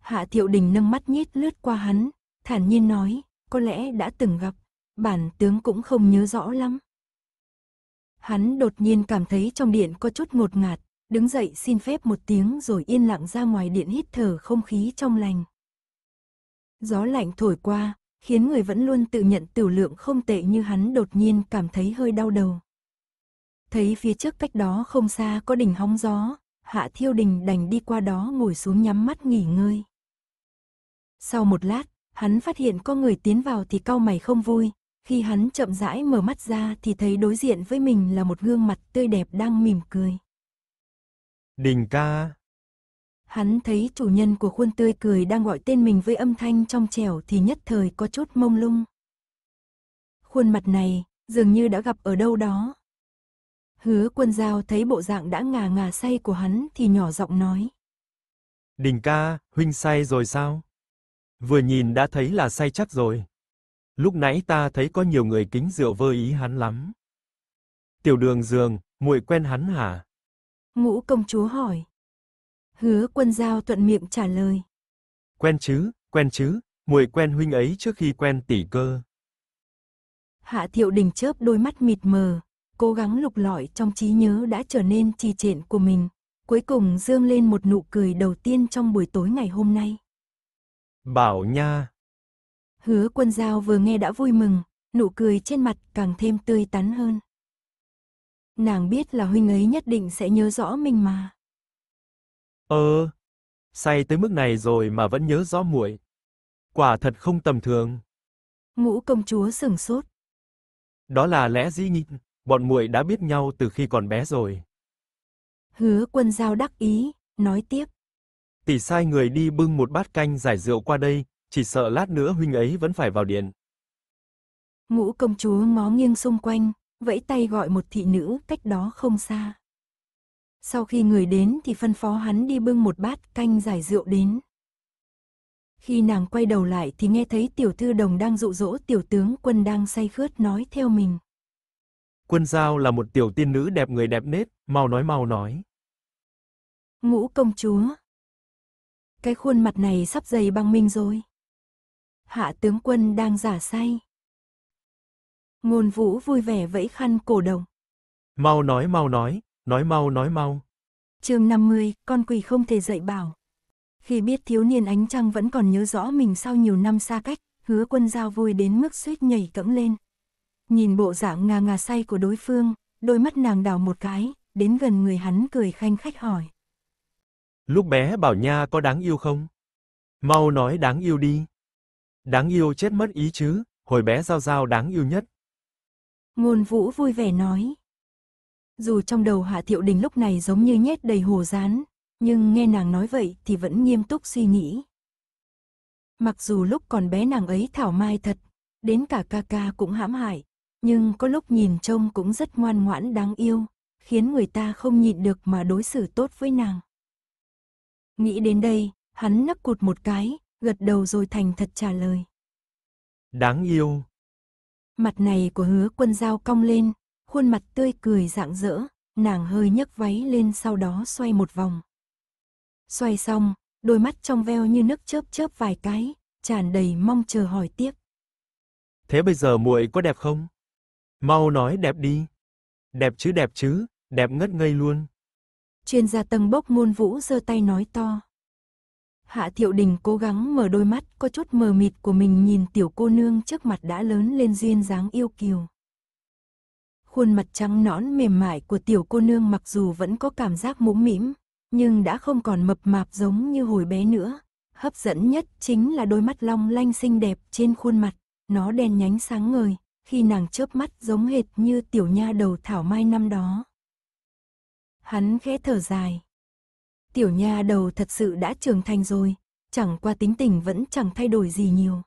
Hạ Thiệu Đình nâng mắt nhít lướt qua hắn, thản nhiên nói, có lẽ đã từng gặp bản tướng cũng không nhớ rõ lắm. Hắn đột nhiên cảm thấy trong điện có chút ngột ngạt, đứng dậy xin phép một tiếng rồi yên lặng ra ngoài điện hít thở không khí trong lành. Gió lạnh thổi qua, khiến người vẫn luôn tự nhận tử lượng không tệ như hắn đột nhiên cảm thấy hơi đau đầu. Thấy phía trước cách đó không xa có đỉnh hóng gió, Hạ Thiêu Đình đành đi qua đó ngồi xuống nhắm mắt nghỉ ngơi. Sau một lát, hắn phát hiện có người tiến vào thì cau mày không vui, khi hắn chậm rãi mở mắt ra thì thấy đối diện với mình là một gương mặt tươi đẹp đang mỉm cười. Đình ca. Hắn thấy chủ nhân của khuôn tươi cười đang gọi tên mình với âm thanh trong trẻo thì nhất thời có chút mông lung. Khuôn mặt này dường như đã gặp ở đâu đó. Hứa quân giao thấy bộ dạng đã ngà ngà say của hắn thì nhỏ giọng nói. Đình ca, huynh say rồi sao? Vừa nhìn đã thấy là say chắc rồi. Lúc nãy ta thấy có nhiều người kính rượu vơ ý hắn lắm. Tiểu Đường Dương, muội quen hắn hả? Ngũ công chúa hỏi. Hứa Quân Giao thuận miệng trả lời. Quen chứ, quen chứ, muội quen huynh ấy trước khi quen tỷ cơ. Hạ Thiệu Đình chớp đôi mắt mịt mờ, cố gắng lục lọi trong trí nhớ đã trở nên trì trệ của mình, cuối cùng dương lên một nụ cười đầu tiên trong buổi tối ngày hôm nay. Bảo nha, Hứa quân giao vừa nghe đã vui mừng, nụ cười trên mặt càng thêm tươi tắn hơn. Nàng biết là huynh ấy nhất định sẽ nhớ rõ mình mà. Ờ, say tới mức này rồi mà vẫn nhớ rõ muội. Quả thật không tầm thường. Ngũ công chúa sửng sốt. Đó là lẽ dĩ nhiên, bọn muội đã biết nhau từ khi còn bé rồi. Hứa quân giao đắc ý, nói tiếp. Tỷ sai người đi bưng một bát canh giải rượu qua đây, chỉ sợ lát nữa huynh ấy vẫn phải vào điện. Ngũ công chúa ngó nghiêng xung quanh, vẫy tay gọi một thị nữ cách đó không xa. Sau khi người đến thì phân phó hắn đi bưng một bát canh giải rượu đến. Khi nàng quay đầu lại thì nghe thấy tiểu thư đồng đang dụ dỗ tiểu tướng quân đang say khướt nói theo mình. Quân giao là một tiểu tiên nữ đẹp người đẹp nết, mau nói mau nói. Ngũ công chúa. Cái khuôn mặt này sắp dày băng minh rồi hạ tướng quân đang giả say. Ngôn vũ vui vẻ vẫy khăn cổ đồng. Mau nói mau nói, nói mau nói mau. chương 50, con quỷ không thể dậy bảo. Khi biết thiếu niên ánh trăng vẫn còn nhớ rõ mình sau nhiều năm xa cách, hứa quân giao vui đến mức suýt nhảy cẫng lên. Nhìn bộ dạng ngà ngà say của đối phương, đôi mắt nàng đào một cái, đến gần người hắn cười khanh khách hỏi. Lúc bé bảo nha có đáng yêu không? Mau nói đáng yêu đi. Đáng yêu chết mất ý chứ, hồi bé Giao Giao đáng yêu nhất. Ngôn Vũ vui vẻ nói. Dù trong đầu Hạ Thiệu Đình lúc này giống như nhét đầy hồ rán, nhưng nghe nàng nói vậy thì vẫn nghiêm túc suy nghĩ. Mặc dù lúc còn bé nàng ấy thảo mai thật, đến cả ca ca cũng hãm hại, nhưng có lúc nhìn trông cũng rất ngoan ngoãn đáng yêu, khiến người ta không nhịn được mà đối xử tốt với nàng. Nghĩ đến đây, hắn nấc cụt một cái, gật đầu rồi thành thật trả lời. Đáng yêu. Mặt này của hứa quân dao cong lên, khuôn mặt tươi cười rạng rỡ, nàng hơi nhấc váy lên sau đó xoay một vòng. Xoay xong, đôi mắt trong veo như nước chớp chớp vài cái, tràn đầy mong chờ hỏi tiếp. Thế bây giờ muội có đẹp không? Mau nói đẹp đi. Đẹp chứ đẹp chứ, đẹp ngất ngây luôn. Chuyên gia tầng bốc ngôn vũ giơ tay nói to. Hạ Thiệu Đình cố gắng mở đôi mắt có chút mờ mịt của mình nhìn tiểu cô nương trước mặt đã lớn lên duyên dáng yêu kiều. Khuôn mặt trắng nõn mềm mại của tiểu cô nương mặc dù vẫn có cảm giác mũm mĩm, nhưng đã không còn mập mạp giống như hồi bé nữa. Hấp dẫn nhất chính là đôi mắt long lanh xinh đẹp trên khuôn mặt, nó đen nhánh sáng ngời, khi nàng chớp mắt giống hệt như tiểu nha đầu thảo mai năm đó. Hắn khẽ thở dài, Tiểu nha đầu thật sự đã trưởng thành rồi, chẳng qua tính tình vẫn chẳng thay đổi gì nhiều.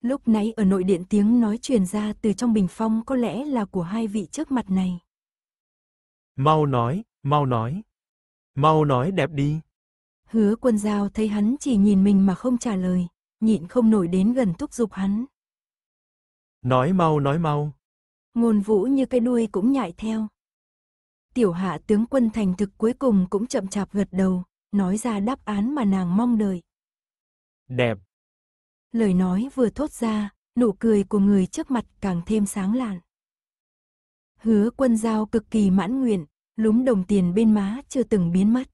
Lúc nãy ở nội điện tiếng nói truyền ra từ trong bình phong có lẽ là của hai vị trước mặt này. Mau nói, mau nói. Mau nói đẹp đi. Hứa quân giao thấy hắn chỉ nhìn mình mà không trả lời, nhịn không nổi đến gần thúc giục hắn. Nói mau nói mau. Ngôn vũ như cái đuôi cũng nhại theo tiểu hạ tướng quân thành thực cuối cùng cũng chậm chạp gật đầu, nói ra đáp án mà nàng mong đợi. Đẹp. Lời nói vừa thốt ra, nụ cười của người trước mặt càng thêm sáng lạn. Hứa quân giao cực kỳ mãn nguyện, lúng đồng tiền bên má chưa từng biến mất.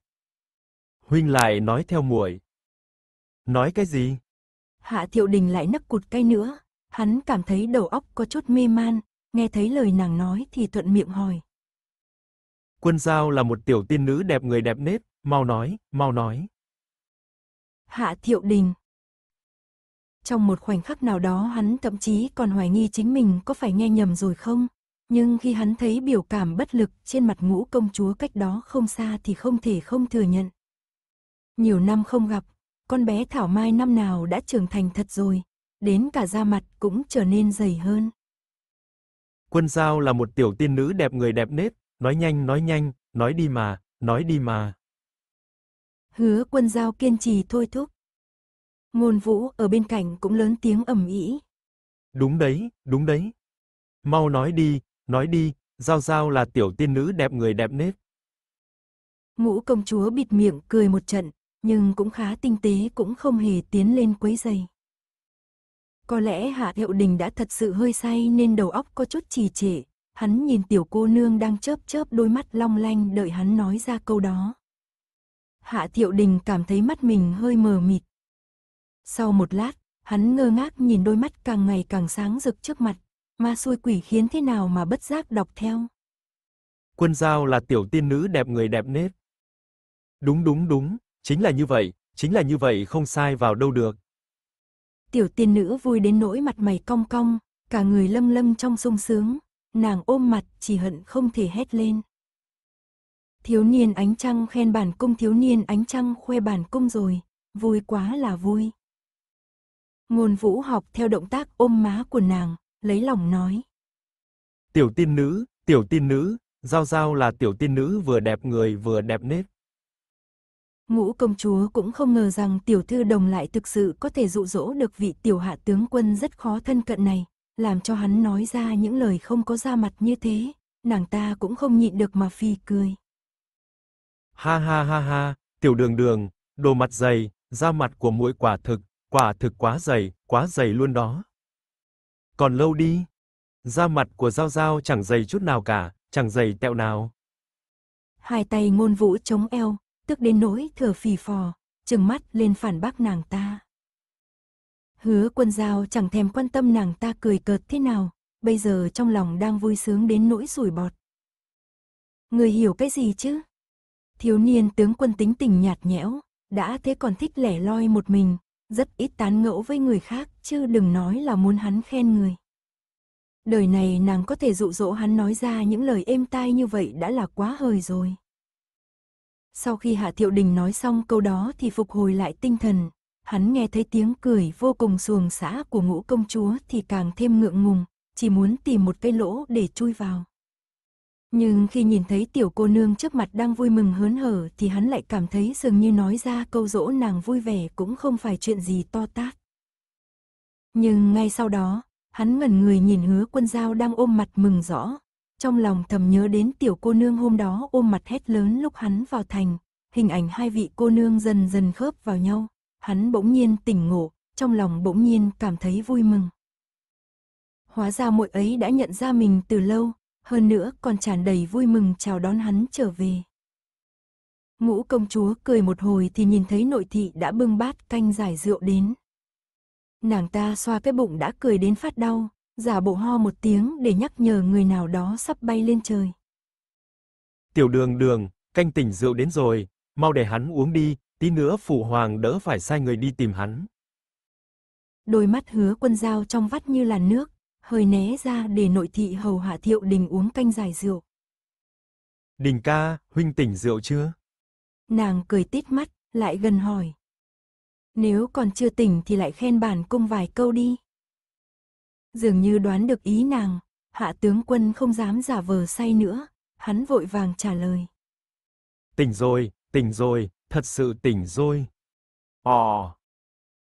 Huynh lại nói theo muội. Nói cái gì? Hạ thiệu đình lại nấc cụt cây nữa, hắn cảm thấy đầu óc có chút mê man, nghe thấy lời nàng nói thì thuận miệng hỏi. Quân Giao là một tiểu tiên nữ đẹp người đẹp nết, mau nói, mau nói. Hạ Thiệu Đình Trong một khoảnh khắc nào đó hắn thậm chí còn hoài nghi chính mình có phải nghe nhầm rồi không? Nhưng khi hắn thấy biểu cảm bất lực trên mặt ngũ công chúa cách đó không xa thì không thể không thừa nhận. Nhiều năm không gặp, con bé Thảo Mai năm nào đã trưởng thành thật rồi, đến cả da mặt cũng trở nên dày hơn. Quân Giao là một tiểu tiên nữ đẹp người đẹp nết, Nói nhanh, nói nhanh, nói đi mà, nói đi mà. Hứa quân giao kiên trì thôi thúc. Ngôn vũ ở bên cạnh cũng lớn tiếng ầm ĩ. Đúng đấy, đúng đấy. Mau nói đi, nói đi, giao giao là tiểu tiên nữ đẹp người đẹp nết. Ngũ công chúa bịt miệng cười một trận, nhưng cũng khá tinh tế cũng không hề tiến lên quấy giày. Có lẽ Hạ Hiệu Đình đã thật sự hơi say nên đầu óc có chút trì trệ, hắn nhìn tiểu cô nương đang chớp chớp đôi mắt long lanh đợi hắn nói ra câu đó. Hạ Thiệu Đình cảm thấy mắt mình hơi mờ mịt. Sau một lát, hắn ngơ ngác nhìn đôi mắt càng ngày càng sáng rực trước mặt, ma xui quỷ khiến thế nào mà bất giác đọc theo. Quân Giao là tiểu tiên nữ đẹp người đẹp nết. Đúng đúng đúng, chính là như vậy, chính là như vậy không sai vào đâu được. Tiểu tiên nữ vui đến nỗi mặt mày cong cong, cả người lâm lâm trong sung sướng, nàng ôm mặt chỉ hận không thể hét lên. Thiếu niên ánh trăng khen bản cung thiếu niên ánh trăng khoe bản cung rồi, vui quá là vui. Ngôn vũ học theo động tác ôm má của nàng, lấy lòng nói. Tiểu tiên nữ, tiểu tiên nữ, giao giao là tiểu tiên nữ vừa đẹp người vừa đẹp nết. Ngũ công chúa cũng không ngờ rằng tiểu thư đồng lại thực sự có thể dụ dỗ được vị tiểu hạ tướng quân rất khó thân cận này, làm cho hắn nói ra những lời không có ra mặt như thế, nàng ta cũng không nhịn được mà phì cười. Ha ha ha ha, tiểu đường đường, đồ mặt dày, da mặt của muội quả thực, quả thực quá dày, quá dày luôn đó. Còn lâu đi. Da mặt của Giao Giao chẳng dày chút nào cả, chẳng dày tẹo nào. Hai tay ngôn vũ chống eo, tức đến nỗi thở phì phò, trừng mắt lên phản bác nàng ta. Hứa quân giao chẳng thèm quan tâm nàng ta cười cợt thế nào, bây giờ trong lòng đang vui sướng đến nỗi sủi bọt. Người hiểu cái gì chứ? Thiếu niên tướng quân tính tình nhạt nhẽo, đã thế còn thích lẻ loi một mình, rất ít tán ngẫu với người khác, chứ đừng nói là muốn hắn khen người. Đời này nàng có thể dụ dỗ hắn nói ra những lời êm tai như vậy đã là quá hời rồi. Sau khi Hạ Thiệu Đình nói xong câu đó thì phục hồi lại tinh thần, hắn nghe thấy tiếng cười vô cùng xuồng xã của ngũ công chúa thì càng thêm ngượng ngùng, chỉ muốn tìm một cái lỗ để chui vào. Nhưng khi nhìn thấy tiểu cô nương trước mặt đang vui mừng hớn hở thì hắn lại cảm thấy dường như nói ra câu dỗ nàng vui vẻ cũng không phải chuyện gì to tát. Nhưng ngay sau đó, hắn ngẩn người nhìn hứa quân dao đang ôm mặt mừng rõ. Trong lòng thầm nhớ đến tiểu cô nương hôm đó ôm mặt hét lớn lúc hắn vào thành, hình ảnh hai vị cô nương dần dần khớp vào nhau, hắn bỗng nhiên tỉnh ngộ, trong lòng bỗng nhiên cảm thấy vui mừng. Hóa ra muội ấy đã nhận ra mình từ lâu, hơn nữa còn tràn đầy vui mừng chào đón hắn trở về. Ngũ công chúa cười một hồi thì nhìn thấy nội thị đã bưng bát canh giải rượu đến. Nàng ta xoa cái bụng đã cười đến phát đau, giả bộ ho một tiếng để nhắc nhở người nào đó sắp bay lên trời. Tiểu đường đường, canh tỉnh rượu đến rồi, mau để hắn uống đi, Tí nữa phụ hoàng đỡ phải sai người đi tìm hắn. Đôi mắt hứa quân dao trong vắt như là nước, hơi né ra để nội thị hầu hạ thiệu đình uống canh giải rượu. Đình ca, huynh tỉnh rượu chưa? Nàng cười tít mắt, lại gần hỏi. Nếu còn chưa tỉnh thì lại khen bản cung vài câu đi. Dường như đoán được ý nàng, hạ tướng quân không dám giả vờ say nữa, hắn vội vàng trả lời. Tỉnh rồi, tỉnh rồi, thật sự tỉnh rồi. Ồ. Ờ.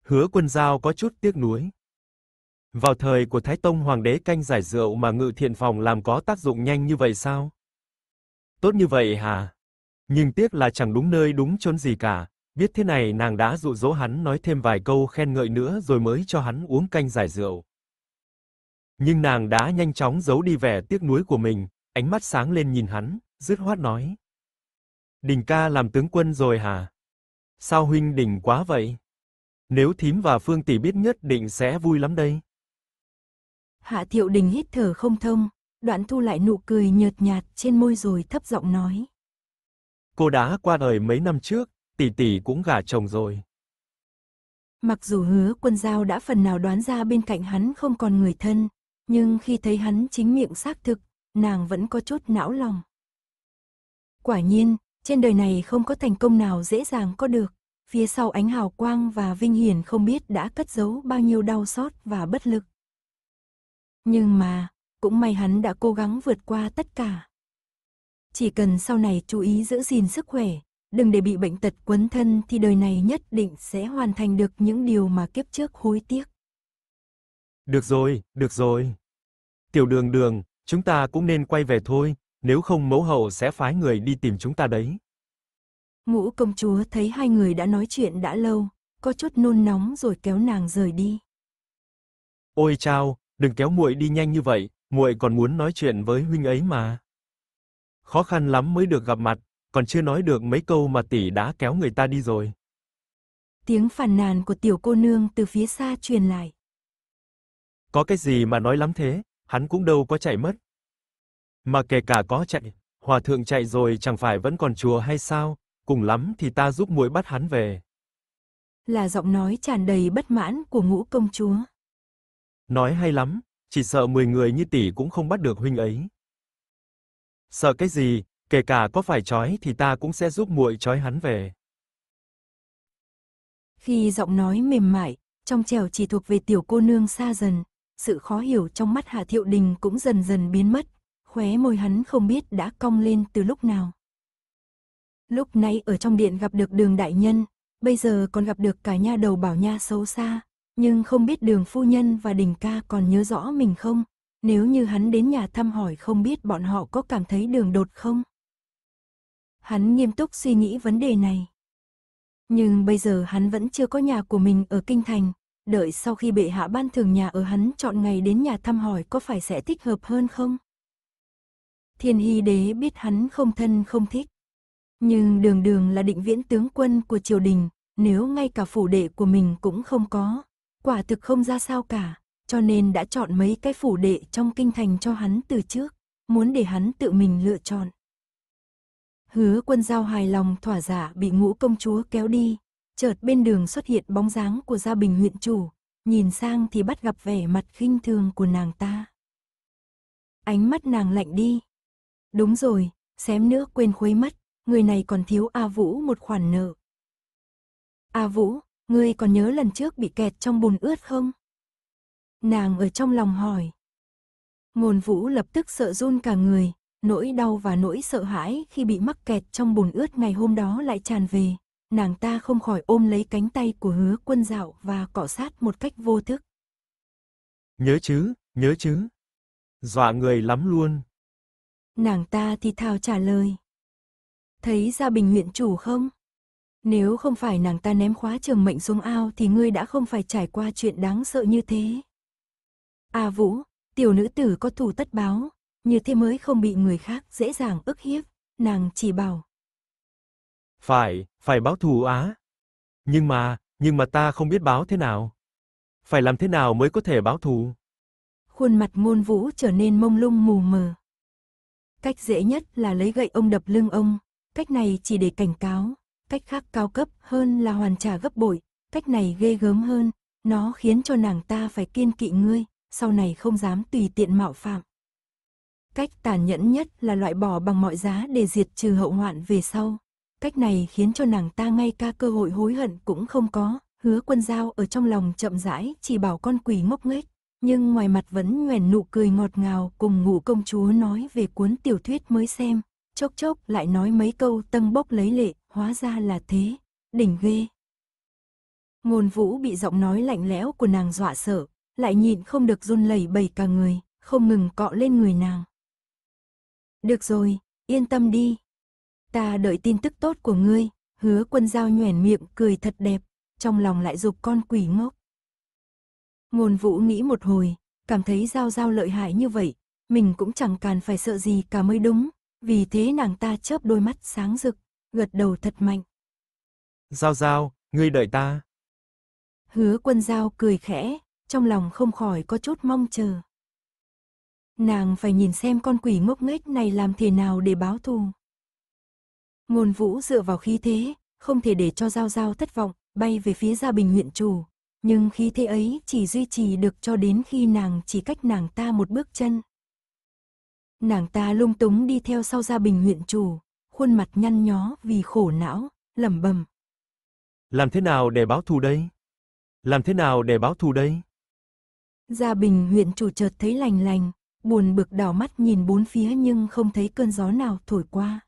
Hứa Quân Dao có chút tiếc nuối. Vào thời của Thái Tông hoàng đế canh giải rượu mà Ngự Thiện phòng làm có tác dụng nhanh như vậy sao? Tốt như vậy hả? Nhưng tiếc là chẳng đúng nơi đúng chốn gì cả, biết thế này nàng đã dụ dỗ hắn nói thêm vài câu khen ngợi nữa rồi mới cho hắn uống canh giải rượu. Nhưng nàng đã nhanh chóng giấu đi vẻ tiếc nuối của mình, ánh mắt sáng lên nhìn hắn, dứt khoát nói: Đình ca làm tướng quân rồi hả? Sao huynh đỉnh quá vậy? Nếu thím và Phương tỷ biết nhất định sẽ vui lắm đây. Hạ Thiệu Đình hít thở không thông, đoạn thu lại nụ cười nhợt nhạt trên môi rồi thấp giọng nói. Cô đã qua đời mấy năm trước, tỷ tỷ cũng gả chồng rồi. Mặc dù hứa quân giao đã phần nào đoán ra bên cạnh hắn không còn người thân, nhưng khi thấy hắn chính miệng xác thực, nàng vẫn có chút não lòng. Quả nhiên, trên đời này không có thành công nào dễ dàng có được. Phía sau ánh hào quang và vinh hiển không biết đã cất giấu bao nhiêu đau xót và bất lực. Nhưng mà, cũng may hắn đã cố gắng vượt qua tất cả. Chỉ cần sau này chú ý giữ gìn sức khỏe, đừng để bị bệnh tật quấn thân thì đời này nhất định sẽ hoàn thành được những điều mà kiếp trước hối tiếc. Được rồi, được rồi. Tiểu đường đường, chúng ta cũng nên quay về thôi nếu không mẫu hậu sẽ phái người đi tìm chúng ta đấy. Ngũ công chúa thấy hai người đã nói chuyện đã lâu, có chút nôn nóng rồi kéo nàng rời đi. Ôi chao, đừng kéo muội đi nhanh như vậy, muội còn muốn nói chuyện với huynh ấy mà. Khó khăn lắm mới được gặp mặt, còn chưa nói được mấy câu mà tỷ đã kéo người ta đi rồi. Tiếng phàn nàn của tiểu cô nương từ phía xa truyền lại. Có cái gì mà nói lắm thế, hắn cũng đâu có chạy mất. Mà kể cả có chạy, hòa thượng chạy rồi chẳng phải vẫn còn chùa hay sao, cùng lắm thì ta giúp muội bắt hắn về. Là giọng nói tràn đầy bất mãn của ngũ công chúa. Nói hay lắm, chỉ sợ 10 người như tỷ cũng không bắt được huynh ấy. Sợ cái gì, kể cả có phải trói thì ta cũng sẽ giúp muội trói hắn về. Khi giọng nói mềm mại, trong trẻo chỉ thuộc về tiểu cô nương xa dần, sự khó hiểu trong mắt Hà Thiệu Đình cũng dần dần biến mất, khóe môi hắn không biết đã cong lên từ lúc nào. Lúc nãy ở trong điện gặp được đường đại nhân, bây giờ còn gặp được cả nha đầu bảo nha xấu xa, nhưng không biết đường phu nhân và đình ca còn nhớ rõ mình không, nếu như hắn đến nhà thăm hỏi không biết bọn họ có cảm thấy đường đột không. Hắn nghiêm túc suy nghĩ vấn đề này. Nhưng bây giờ hắn vẫn chưa có nhà của mình ở Kinh Thành, đợi sau khi bệ hạ ban thường nhà ở hắn chọn ngày đến nhà thăm hỏi có phải sẽ thích hợp hơn không? Thiên Hy Đế biết hắn không thân không thích. Nhưng đường đường là định viễn tướng quân của triều đình, nếu ngay cả phủ đệ của mình cũng không có, quả thực không ra sao cả, cho nên đã chọn mấy cái phủ đệ trong kinh thành cho hắn từ trước, muốn để hắn tự mình lựa chọn. Hứa quân giao hài lòng thỏa giả dạ bị ngũ công chúa kéo đi, chợt bên đường xuất hiện bóng dáng của gia bình huyện chủ, nhìn sang thì bắt gặp vẻ mặt khinh thường của nàng ta. Ánh mắt nàng lạnh đi, Đúng rồi, xém nữa quên khuấy mất, người này còn thiếu A Vũ một khoản nợ. A Vũ, ngươi còn nhớ lần trước bị kẹt trong bùn ướt không? Nàng ở trong lòng hỏi. Ngôn Vũ lập tức sợ run cả người, nỗi đau và nỗi sợ hãi khi bị mắc kẹt trong bùn ướt ngày hôm đó lại tràn về. Nàng ta không khỏi ôm lấy cánh tay của hứa quân dạo và cọ sát một cách vô thức. Nhớ chứ, nhớ chứ. Dọa người lắm luôn. Nàng ta thì thào trả lời. Thấy gia bình huyện chủ không? Nếu không phải nàng ta ném khóa trường mệnh xuống ao thì ngươi đã không phải trải qua chuyện đáng sợ như thế. A Vũ, tiểu nữ tử có thù tất báo, như thế mới không bị người khác dễ dàng ức hiếp, nàng chỉ bảo. Phải, phải báo thù á. Nhưng mà, nhưng mà ta không biết báo thế nào. Phải làm thế nào mới có thể báo thù? Khuôn mặt môn vũ trở nên mông lung mù mờ. Cách dễ nhất là lấy gậy ông đập lưng ông, cách này chỉ để cảnh cáo, cách khác cao cấp hơn là hoàn trả gấp bội, cách này ghê gớm hơn, nó khiến cho nàng ta phải kiên kỵ ngươi, sau này không dám tùy tiện mạo phạm. Cách tàn nhẫn nhất là loại bỏ bằng mọi giá để diệt trừ hậu hoạn về sau. Cách này khiến cho nàng ta ngay cả cơ hội hối hận cũng không có, hứa quân giao ở trong lòng chậm rãi chỉ bảo con quỷ ngốc nghếch nhưng ngoài mặt vẫn nhoẻn nụ cười ngọt ngào cùng ngủ công chúa nói về cuốn tiểu thuyết mới xem, chốc chốc lại nói mấy câu tâng bốc lấy lệ, hóa ra là thế, đỉnh ghê. Ngôn vũ bị giọng nói lạnh lẽo của nàng dọa sợ, lại nhịn không được run lẩy bẩy cả người, không ngừng cọ lên người nàng. Được rồi, yên tâm đi. Ta đợi tin tức tốt của ngươi, hứa quân giao nhoẻn miệng cười thật đẹp, trong lòng lại dục con quỷ ngốc. Ngôn vũ nghĩ một hồi, cảm thấy Giao Giao lợi hại như vậy, mình cũng chẳng cần phải sợ gì cả mới đúng, vì thế nàng ta chớp đôi mắt sáng rực, gật đầu thật mạnh. Giao Giao, ngươi đợi ta. Hứa quân Giao cười khẽ, trong lòng không khỏi có chút mong chờ. Nàng phải nhìn xem con quỷ ngốc nghếch này làm thế nào để báo thù. Ngôn vũ dựa vào khí thế, không thể để cho Giao Giao thất vọng, bay về phía gia bình huyện chủ, nhưng khí thế ấy chỉ duy trì được cho đến khi nàng chỉ cách nàng ta một bước chân. Nàng ta lung túng đi theo sau gia bình huyện chủ, khuôn mặt nhăn nhó vì khổ não, lẩm bẩm. Làm thế nào để báo thù đây? Làm thế nào để báo thù đây? Gia bình huyện chủ chợt thấy lành lành, buồn bực đảo mắt nhìn bốn phía nhưng không thấy cơn gió nào thổi qua.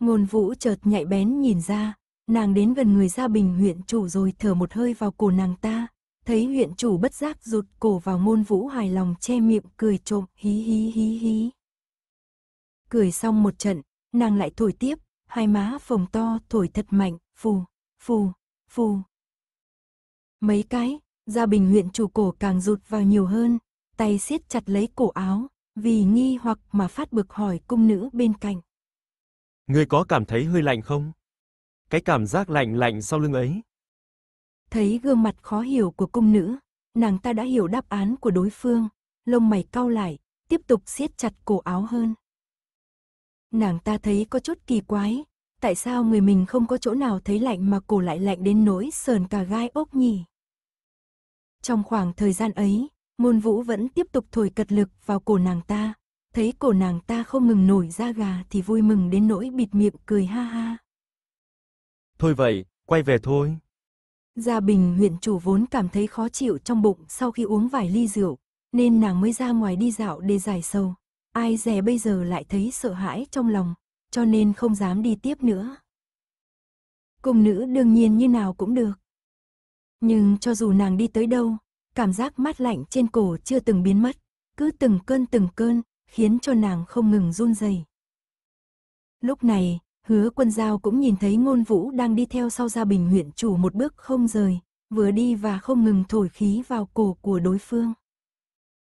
Ngôn vũ chợt nhạy bén nhìn ra, Nàng đến gần người gia bình huyện chủ rồi thở một hơi vào cổ nàng ta. Thấy huyện chủ bất giác rụt cổ vào môn vũ hài lòng che miệng cười trộm hí hí hí hí. Cười xong một trận, nàng lại thổi tiếp, hai má phồng to thổi thật mạnh, phù, phù, phù. Mấy cái, gia bình huyện chủ cổ càng rụt vào nhiều hơn, tay siết chặt lấy cổ áo, vì nghi hoặc mà phát bực hỏi cung nữ bên cạnh. người có cảm thấy hơi lạnh không? cái cảm giác lạnh lạnh sau lưng ấy. Thấy gương mặt khó hiểu của cung nữ, nàng ta đã hiểu đáp án của đối phương, lông mày cau lại, tiếp tục siết chặt cổ áo hơn. Nàng ta thấy có chút kỳ quái, tại sao người mình không có chỗ nào thấy lạnh mà cổ lại lạnh đến nỗi sờn cả gai ốc nhỉ? Trong khoảng thời gian ấy, môn vũ vẫn tiếp tục thổi cật lực vào cổ nàng ta, thấy cổ nàng ta không ngừng nổi da gà thì vui mừng đến nỗi bịt miệng cười ha ha. Thôi vậy, quay về thôi. Gia Bình huyện chủ vốn cảm thấy khó chịu trong bụng sau khi uống vài ly rượu, nên nàng mới ra ngoài đi dạo để giải sâu Ai dè bây giờ lại thấy sợ hãi trong lòng, cho nên không dám đi tiếp nữa. Cung nữ đương nhiên như nào cũng được. Nhưng cho dù nàng đi tới đâu, cảm giác mát lạnh trên cổ chưa từng biến mất, cứ từng cơn từng cơn, khiến cho nàng không ngừng run rẩy. Lúc này, Hứa quân giao cũng nhìn thấy ngôn vũ đang đi theo sau gia bình huyện chủ một bước không rời, vừa đi và không ngừng thổi khí vào cổ của đối phương.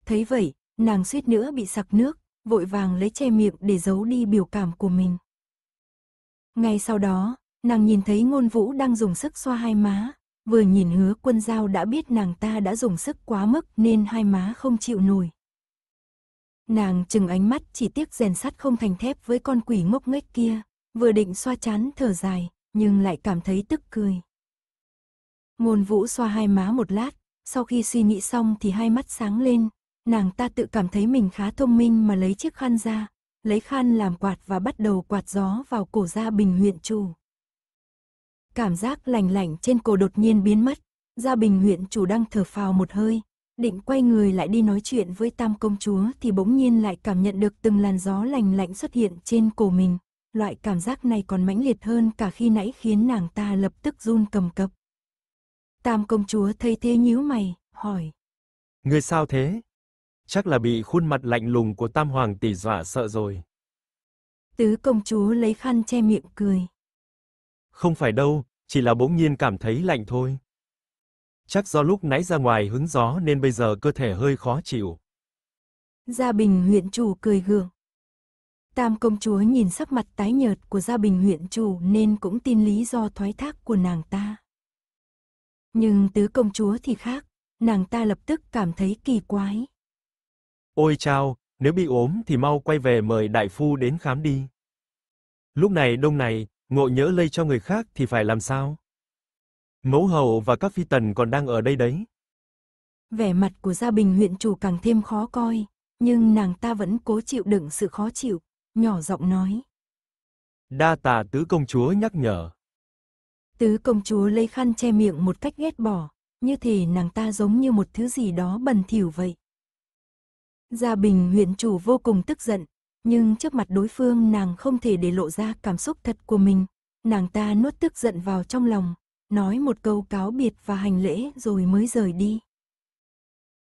Thấy vậy, nàng suýt nữa bị sặc nước, vội vàng lấy che miệng để giấu đi biểu cảm của mình. Ngay sau đó, nàng nhìn thấy ngôn vũ đang dùng sức xoa hai má, vừa nhìn hứa quân giao đã biết nàng ta đã dùng sức quá mức nên hai má không chịu nổi. Nàng chừng ánh mắt chỉ tiếc rèn sắt không thành thép với con quỷ ngốc nghếch kia, vừa định xoa chán thở dài, nhưng lại cảm thấy tức cười. Ngôn vũ xoa hai má một lát, sau khi suy nghĩ xong thì hai mắt sáng lên, nàng ta tự cảm thấy mình khá thông minh mà lấy chiếc khăn ra, lấy khăn làm quạt và bắt đầu quạt gió vào cổ gia bình huyện chủ. Cảm giác lành lạnh trên cổ đột nhiên biến mất, gia bình huyện chủ đang thở phào một hơi, định quay người lại đi nói chuyện với tam công chúa thì bỗng nhiên lại cảm nhận được từng làn gió lành lạnh xuất hiện trên cổ mình loại cảm giác này còn mãnh liệt hơn cả khi nãy khiến nàng ta lập tức run cầm cập. Tam công chúa thấy thế nhíu mày, hỏi. Người sao thế? Chắc là bị khuôn mặt lạnh lùng của tam hoàng tỷ dọa sợ rồi. Tứ công chúa lấy khăn che miệng cười. Không phải đâu, chỉ là bỗng nhiên cảm thấy lạnh thôi. Chắc do lúc nãy ra ngoài hứng gió nên bây giờ cơ thể hơi khó chịu. Gia Bình huyện chủ cười gượng. Tam công chúa nhìn sắc mặt tái nhợt của gia bình huyện chủ nên cũng tin lý do thoái thác của nàng ta. Nhưng tứ công chúa thì khác, nàng ta lập tức cảm thấy kỳ quái. Ôi chao, nếu bị ốm thì mau quay về mời đại phu đến khám đi. Lúc này đông này, ngộ nhỡ lây cho người khác thì phải làm sao? Mẫu hầu và các phi tần còn đang ở đây đấy. Vẻ mặt của gia bình huyện chủ càng thêm khó coi, nhưng nàng ta vẫn cố chịu đựng sự khó chịu, nhỏ giọng nói. Đa tạ tứ công chúa nhắc nhở. Tứ công chúa lấy khăn che miệng một cách ghét bỏ, như thể nàng ta giống như một thứ gì đó bẩn thỉu vậy. Gia Bình huyện chủ vô cùng tức giận, nhưng trước mặt đối phương nàng không thể để lộ ra cảm xúc thật của mình. Nàng ta nuốt tức giận vào trong lòng, nói một câu cáo biệt và hành lễ rồi mới rời đi.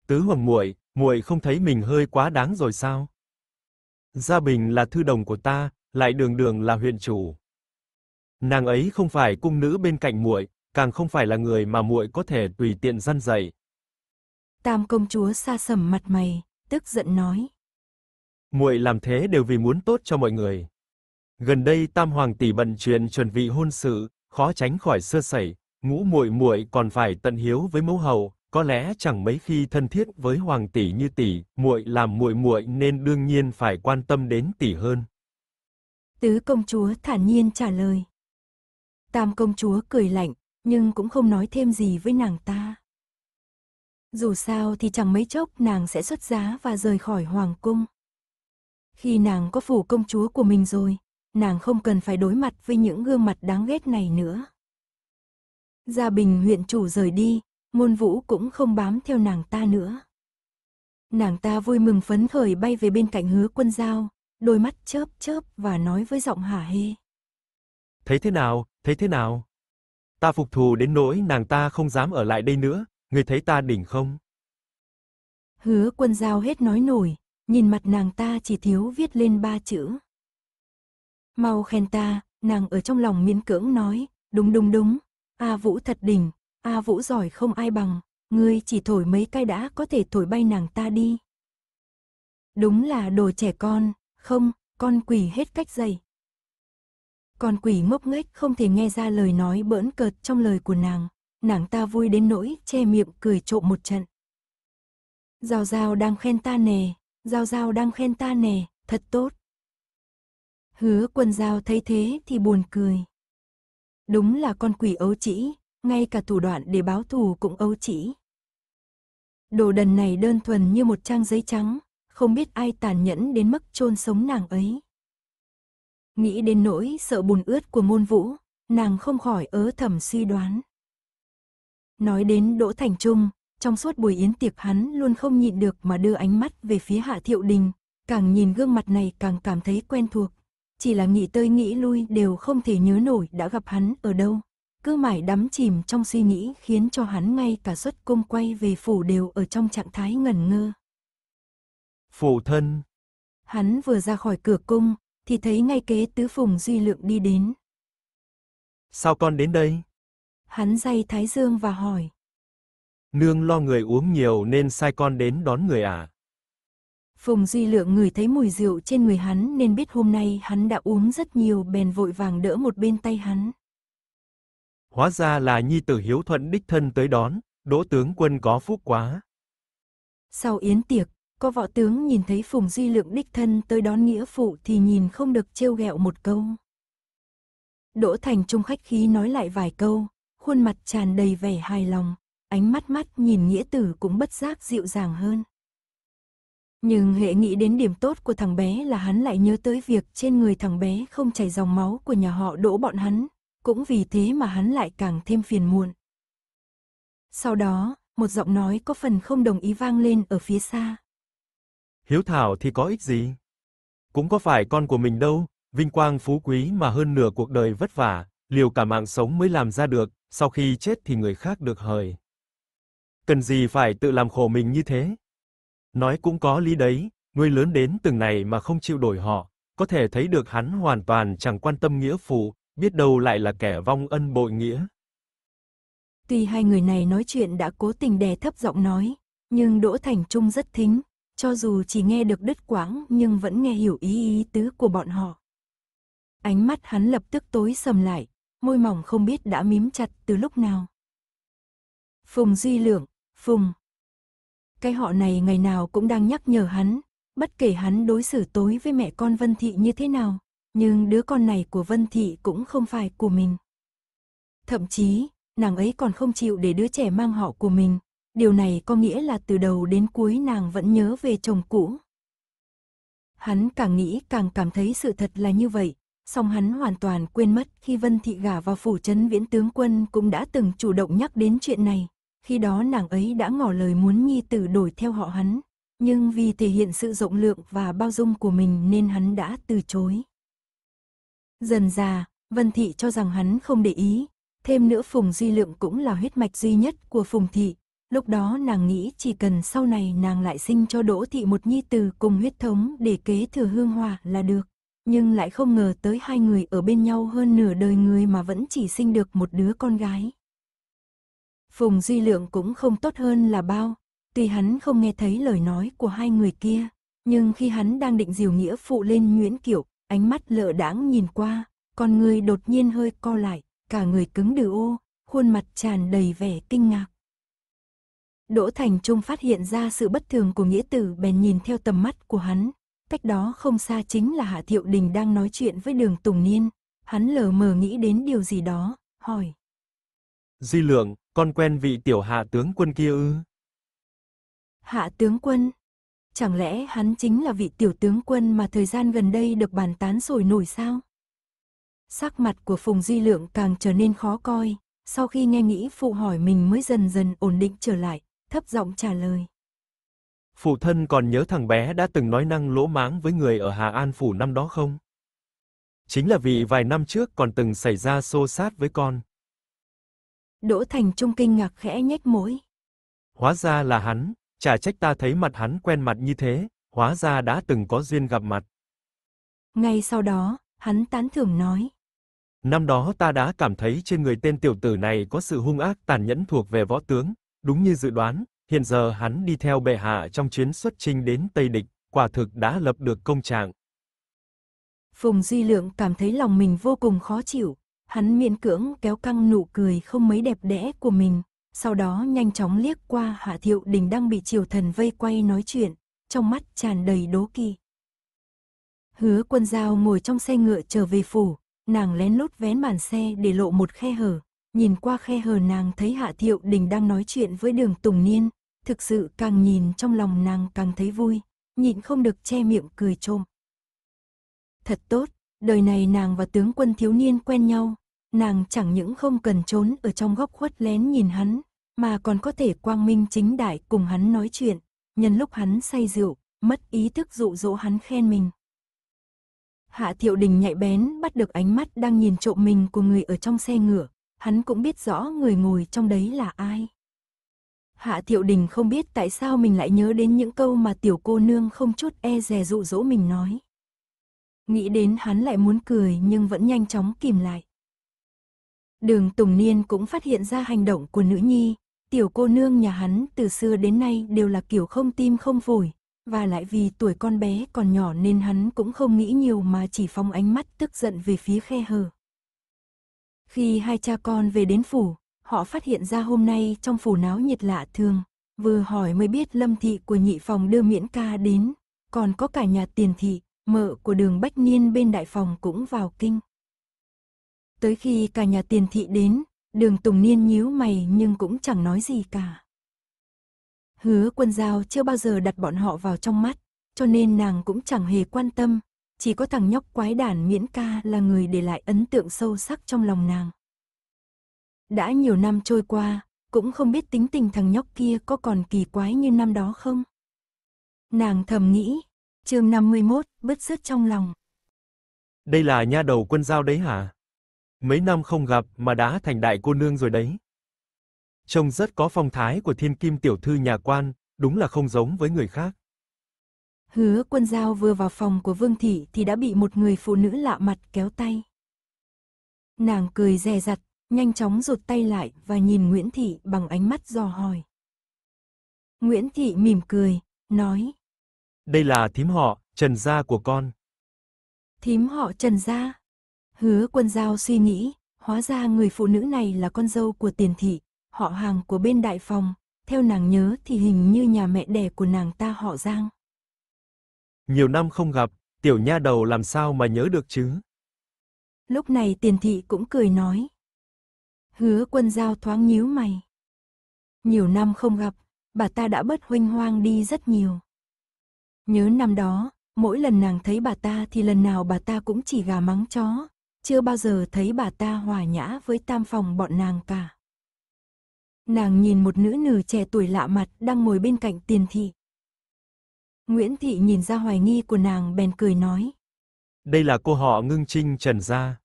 Tứ hoàng muội, muội không thấy mình hơi quá đáng rồi sao? Gia Bình là thư đồng của ta, lại đường đường là huyện chủ. Nàng ấy không phải cung nữ bên cạnh muội, càng không phải là người mà muội có thể tùy tiện răn dạy. Tam công chúa xa sầm mặt mày, tức giận nói: "Muội làm thế đều vì muốn tốt cho mọi người. Gần đây Tam hoàng tỷ bận chuyện chuẩn bị hôn sự, khó tránh khỏi sơ sẩy, ngũ muội muội còn phải tận hiếu với mẫu hậu có lẽ chẳng mấy khi thân thiết với hoàng tỷ như tỷ, muội làm muội muội nên đương nhiên phải quan tâm đến tỷ hơn. Tứ công chúa thản nhiên trả lời. Tam công chúa cười lạnh, nhưng cũng không nói thêm gì với nàng ta. Dù sao thì chẳng mấy chốc nàng sẽ xuất giá và rời khỏi hoàng cung. Khi nàng có phủ công chúa của mình rồi, nàng không cần phải đối mặt với những gương mặt đáng ghét này nữa. Gia Bình huyện chủ rời đi, ngôn vũ cũng không bám theo nàng ta nữa. Nàng ta vui mừng phấn khởi bay về bên cạnh hứa quân giao, đôi mắt chớp chớp và nói với giọng hả hê. Thấy thế nào, thấy thế nào? Ta phục thù đến nỗi nàng ta không dám ở lại đây nữa, người thấy ta đỉnh không? Hứa quân giao hết nói nổi, nhìn mặt nàng ta chỉ thiếu viết lên ba chữ. Mau khen ta, nàng ở trong lòng miễn cưỡng nói, đúng đúng đúng, A Vũ thật đỉnh, A Vũ giỏi không ai bằng, ngươi chỉ thổi mấy cái đã có thể thổi bay nàng ta đi. Đúng là đồ trẻ con, không, con quỷ hết cách dày, Con quỷ ngốc nghếch không thể nghe ra lời nói bỡn cợt trong lời của nàng, nàng ta vui đến nỗi che miệng cười trộm một trận. Giao Giao đang khen ta nè, Giao Giao đang khen ta nè, thật tốt. Hứa quân Giao thấy thế thì buồn cười. Đúng là con quỷ ấu trĩ, ngay cả thủ đoạn để báo thù cũng âu chỉ. Đồ đần này đơn thuần như một trang giấy trắng, không biết ai tàn nhẫn đến mức chôn sống nàng ấy. Nghĩ đến nỗi sợ bùn ướt của môn vũ, nàng không khỏi ớ thầm suy đoán. Nói đến Đỗ Thành Trung, trong suốt buổi yến tiệc hắn luôn không nhịn được mà đưa ánh mắt về phía Hạ Thiệu Đình, càng nhìn gương mặt này càng cảm thấy quen thuộc, chỉ là nghĩ tới nghĩ lui đều không thể nhớ nổi đã gặp hắn ở đâu cứ mãi đắm chìm trong suy nghĩ khiến cho hắn ngay cả xuất cung quay về phủ đều ở trong trạng thái ngẩn ngơ. Phụ thân Hắn vừa ra khỏi cửa cung, thì thấy ngay kế tứ phùng duy lượng đi đến. Sao con đến đây? Hắn dây Thái Dương và hỏi. Nương lo người uống nhiều nên sai con đến đón người à? Phùng Duy Lượng người thấy mùi rượu trên người hắn nên biết hôm nay hắn đã uống rất nhiều bèn vội vàng đỡ một bên tay hắn hóa ra là nhi tử hiếu thuận đích thân tới đón, đỗ tướng quân có phúc quá. Sau yến tiệc, có võ tướng nhìn thấy Phùng Duy Lượng đích thân tới đón nghĩa phụ thì nhìn không được trêu ghẹo một câu. Đỗ Thành Trung khách khí nói lại vài câu, khuôn mặt tràn đầy vẻ hài lòng, ánh mắt mắt nhìn nghĩa tử cũng bất giác dịu dàng hơn. Nhưng hệ nghĩ đến điểm tốt của thằng bé là hắn lại nhớ tới việc trên người thằng bé không chảy dòng máu của nhà họ đỗ bọn hắn, cũng vì thế mà hắn lại càng thêm phiền muộn. Sau đó, một giọng nói có phần không đồng ý vang lên ở phía xa. Hiếu thảo thì có ích gì? Cũng có phải con của mình đâu, vinh quang phú quý mà hơn nửa cuộc đời vất vả, liều cả mạng sống mới làm ra được, sau khi chết thì người khác được hời. Cần gì phải tự làm khổ mình như thế? Nói cũng có lý đấy, nuôi lớn đến từng này mà không chịu đổi họ, có thể thấy được hắn hoàn toàn chẳng quan tâm nghĩa phụ, biết đâu lại là kẻ vong ân bội nghĩa. Tuy hai người này nói chuyện đã cố tình đè thấp giọng nói, nhưng Đỗ Thành Trung rất thính, cho dù chỉ nghe được đứt quãng nhưng vẫn nghe hiểu ý ý tứ của bọn họ. Ánh mắt hắn lập tức tối sầm lại, môi mỏng không biết đã mím chặt từ lúc nào. Phùng Duy Lượng, Phùng. Cái họ này ngày nào cũng đang nhắc nhở hắn, bất kể hắn đối xử tối với mẹ con Vân Thị như thế nào, nhưng đứa con này của Vân Thị cũng không phải của mình. Thậm chí, nàng ấy còn không chịu để đứa trẻ mang họ của mình, điều này có nghĩa là từ đầu đến cuối nàng vẫn nhớ về chồng cũ. Hắn càng nghĩ càng cảm thấy sự thật là như vậy, song hắn hoàn toàn quên mất khi Vân Thị gả vào phủ trấn viễn tướng quân cũng đã từng chủ động nhắc đến chuyện này. Khi đó nàng ấy đã ngỏ lời muốn nhi tử đổi theo họ hắn, nhưng vì thể hiện sự rộng lượng và bao dung của mình nên hắn đã từ chối. Dần già, Vân Thị cho rằng hắn không để ý, thêm nữa Phùng Duy Lượng cũng là huyết mạch duy nhất của Phùng Thị. Lúc đó nàng nghĩ chỉ cần sau này nàng lại sinh cho Đỗ Thị một nhi tử cùng huyết thống để kế thừa hương hòa là được. Nhưng lại không ngờ tới hai người ở bên nhau hơn nửa đời người mà vẫn chỉ sinh được một đứa con gái. Phùng Duy Lượng cũng không tốt hơn là bao, tuy hắn không nghe thấy lời nói của hai người kia, nhưng khi hắn đang định diều nghĩa phụ lên Nguyễn Kiểu, ánh mắt lỡ đãng nhìn qua, con người đột nhiên hơi co lại, cả người cứng đờ ô, khuôn mặt tràn đầy vẻ kinh ngạc. Đỗ Thành Trung phát hiện ra sự bất thường của nghĩa tử bèn nhìn theo tầm mắt của hắn, cách đó không xa chính là Hạ Thiệu Đình đang nói chuyện với đường Tùng Niên, hắn lờ mờ nghĩ đến điều gì đó, hỏi. Di lượng, con quen vị tiểu hạ tướng quân kia ư? Hạ tướng quân, Chẳng lẽ hắn chính là vị tiểu tướng quân mà thời gian gần đây được bàn tán sồi nổi sao? Sắc mặt của Phùng Duy Lượng càng trở nên khó coi, sau khi nghe nghĩ phụ hỏi mình mới dần dần ổn định trở lại, thấp giọng trả lời. Phụ thân còn nhớ thằng bé đã từng nói năng lỗ mãng với người ở Hà An Phủ năm đó không? Chính là vì vài năm trước còn từng xảy ra xô sát với con. Đỗ Thành Trung kinh ngạc khẽ nhếch mũi. Hóa ra là hắn. Chả trách ta thấy mặt hắn quen mặt như thế, hóa ra đã từng có duyên gặp mặt. Ngay sau đó, hắn tán thưởng nói. Năm đó ta đã cảm thấy trên người tên tiểu tử này có sự hung ác tàn nhẫn thuộc về võ tướng, đúng như dự đoán, hiện giờ hắn đi theo bệ hạ trong chuyến xuất chinh đến Tây Địch, quả thực đã lập được công trạng. Phùng Duy Lượng cảm thấy lòng mình vô cùng khó chịu, hắn miễn cưỡng kéo căng nụ cười không mấy đẹp đẽ của mình sau đó nhanh chóng liếc qua Hạ Thiệu Đình đang bị triều thần vây quay nói chuyện, trong mắt tràn đầy đố kỵ. Hứa quân Giao ngồi trong xe ngựa trở về phủ, nàng lén lút vén màn xe để lộ một khe hở. Nhìn qua khe hở nàng thấy Hạ Thiệu Đình đang nói chuyện với đường Tùng Niên, thực sự càng nhìn trong lòng nàng càng thấy vui, nhịn không được che miệng cười trôm. Thật tốt, đời này nàng và tướng quân thiếu niên quen nhau, nàng chẳng những không cần trốn ở trong góc khuất lén nhìn hắn, mà còn có thể quang minh chính đại cùng hắn nói chuyện, nhân lúc hắn say rượu, mất ý thức dụ dỗ hắn khen mình. Hạ Thiệu Đình nhạy bén bắt được ánh mắt đang nhìn trộm mình của người ở trong xe ngựa, hắn cũng biết rõ người ngồi trong đấy là ai. Hạ Thiệu Đình không biết tại sao mình lại nhớ đến những câu mà tiểu cô nương không chút e dè dụ dỗ mình nói. Nghĩ đến hắn lại muốn cười nhưng vẫn nhanh chóng kìm lại. Đường Tùng Niên cũng phát hiện ra hành động của nữ nhi, tiểu cô nương nhà hắn từ xưa đến nay đều là kiểu không tim không phổi, và lại vì tuổi con bé còn nhỏ nên hắn cũng không nghĩ nhiều mà chỉ phong ánh mắt tức giận về phía khe hở. Khi hai cha con về đến phủ, họ phát hiện ra hôm nay trong phủ náo nhiệt lạ thường, vừa hỏi mới biết lâm thị của nhị phòng đưa miễn ca đến, còn có cả nhà tiền thị, mợ của đường Bách Niên bên đại phòng cũng vào kinh. Tới khi cả nhà tiền thị đến, đường Tùng Niên nhíu mày nhưng cũng chẳng nói gì cả. Hứa quân giao chưa bao giờ đặt bọn họ vào trong mắt, cho nên nàng cũng chẳng hề quan tâm, chỉ có thằng nhóc quái đản miễn ca là người để lại ấn tượng sâu sắc trong lòng nàng. Đã nhiều năm trôi qua, cũng không biết tính tình thằng nhóc kia có còn kỳ quái như năm đó không. Nàng thầm nghĩ, chương 51, bứt rứt trong lòng. Đây là nha đầu quân giao đấy hả? mấy năm không gặp mà đã thành đại cô nương rồi đấy. Trông rất có phong thái của thiên kim tiểu thư nhà quan, đúng là không giống với người khác. Hứa quân giao vừa vào phòng của Vương Thị thì đã bị một người phụ nữ lạ mặt kéo tay. Nàng cười dè dặt, nhanh chóng rụt tay lại và nhìn Nguyễn Thị bằng ánh mắt dò hỏi. Nguyễn Thị mỉm cười, nói. Đây là thím họ, trần gia của con. Thím họ trần gia? Hứa quân giao suy nghĩ, hóa ra người phụ nữ này là con dâu của tiền thị, họ hàng của bên đại phòng, theo nàng nhớ thì hình như nhà mẹ đẻ của nàng ta họ Giang. Nhiều năm không gặp, tiểu nha đầu làm sao mà nhớ được chứ? Lúc này tiền thị cũng cười nói. Hứa quân giao thoáng nhíu mày. Nhiều năm không gặp, bà ta đã bớt huynh hoang đi rất nhiều. Nhớ năm đó, mỗi lần nàng thấy bà ta thì lần nào bà ta cũng chỉ gà mắng chó, chưa bao giờ thấy bà ta hòa nhã với tam phòng bọn nàng cả. Nàng nhìn một nữ nử trẻ tuổi lạ mặt đang ngồi bên cạnh tiền thị. Nguyễn Thị nhìn ra hoài nghi của nàng bèn cười nói. Đây là cô họ ngưng trinh trần gia.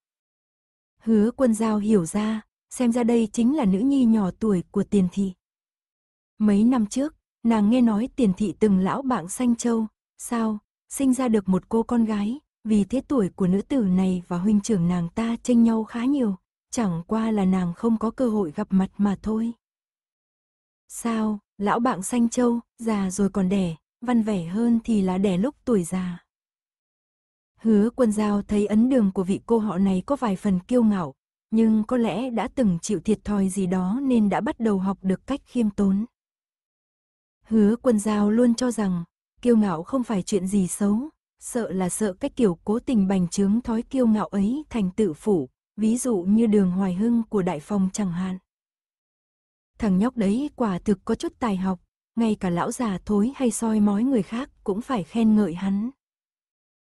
Hứa quân giao hiểu ra, xem ra đây chính là nữ nhi nhỏ tuổi của tiền thị. Mấy năm trước, nàng nghe nói tiền thị từng lão bạn xanh châu, sao, sinh ra được một cô con gái, vì thế tuổi của nữ tử này và huynh trưởng nàng ta tranh nhau khá nhiều, chẳng qua là nàng không có cơ hội gặp mặt mà thôi. Sao, lão bạn xanh châu, già rồi còn đẻ, văn vẻ hơn thì là đẻ lúc tuổi già. Hứa quân giao thấy ấn đường của vị cô họ này có vài phần kiêu ngạo, nhưng có lẽ đã từng chịu thiệt thòi gì đó nên đã bắt đầu học được cách khiêm tốn. Hứa quân giao luôn cho rằng, kiêu ngạo không phải chuyện gì xấu, sợ là sợ cách kiểu cố tình bành trướng thói kiêu ngạo ấy thành tự phủ, ví dụ như đường hoài hưng của đại Phong chẳng hạn. Thằng nhóc đấy quả thực có chút tài học, ngay cả lão già thối hay soi mói người khác cũng phải khen ngợi hắn.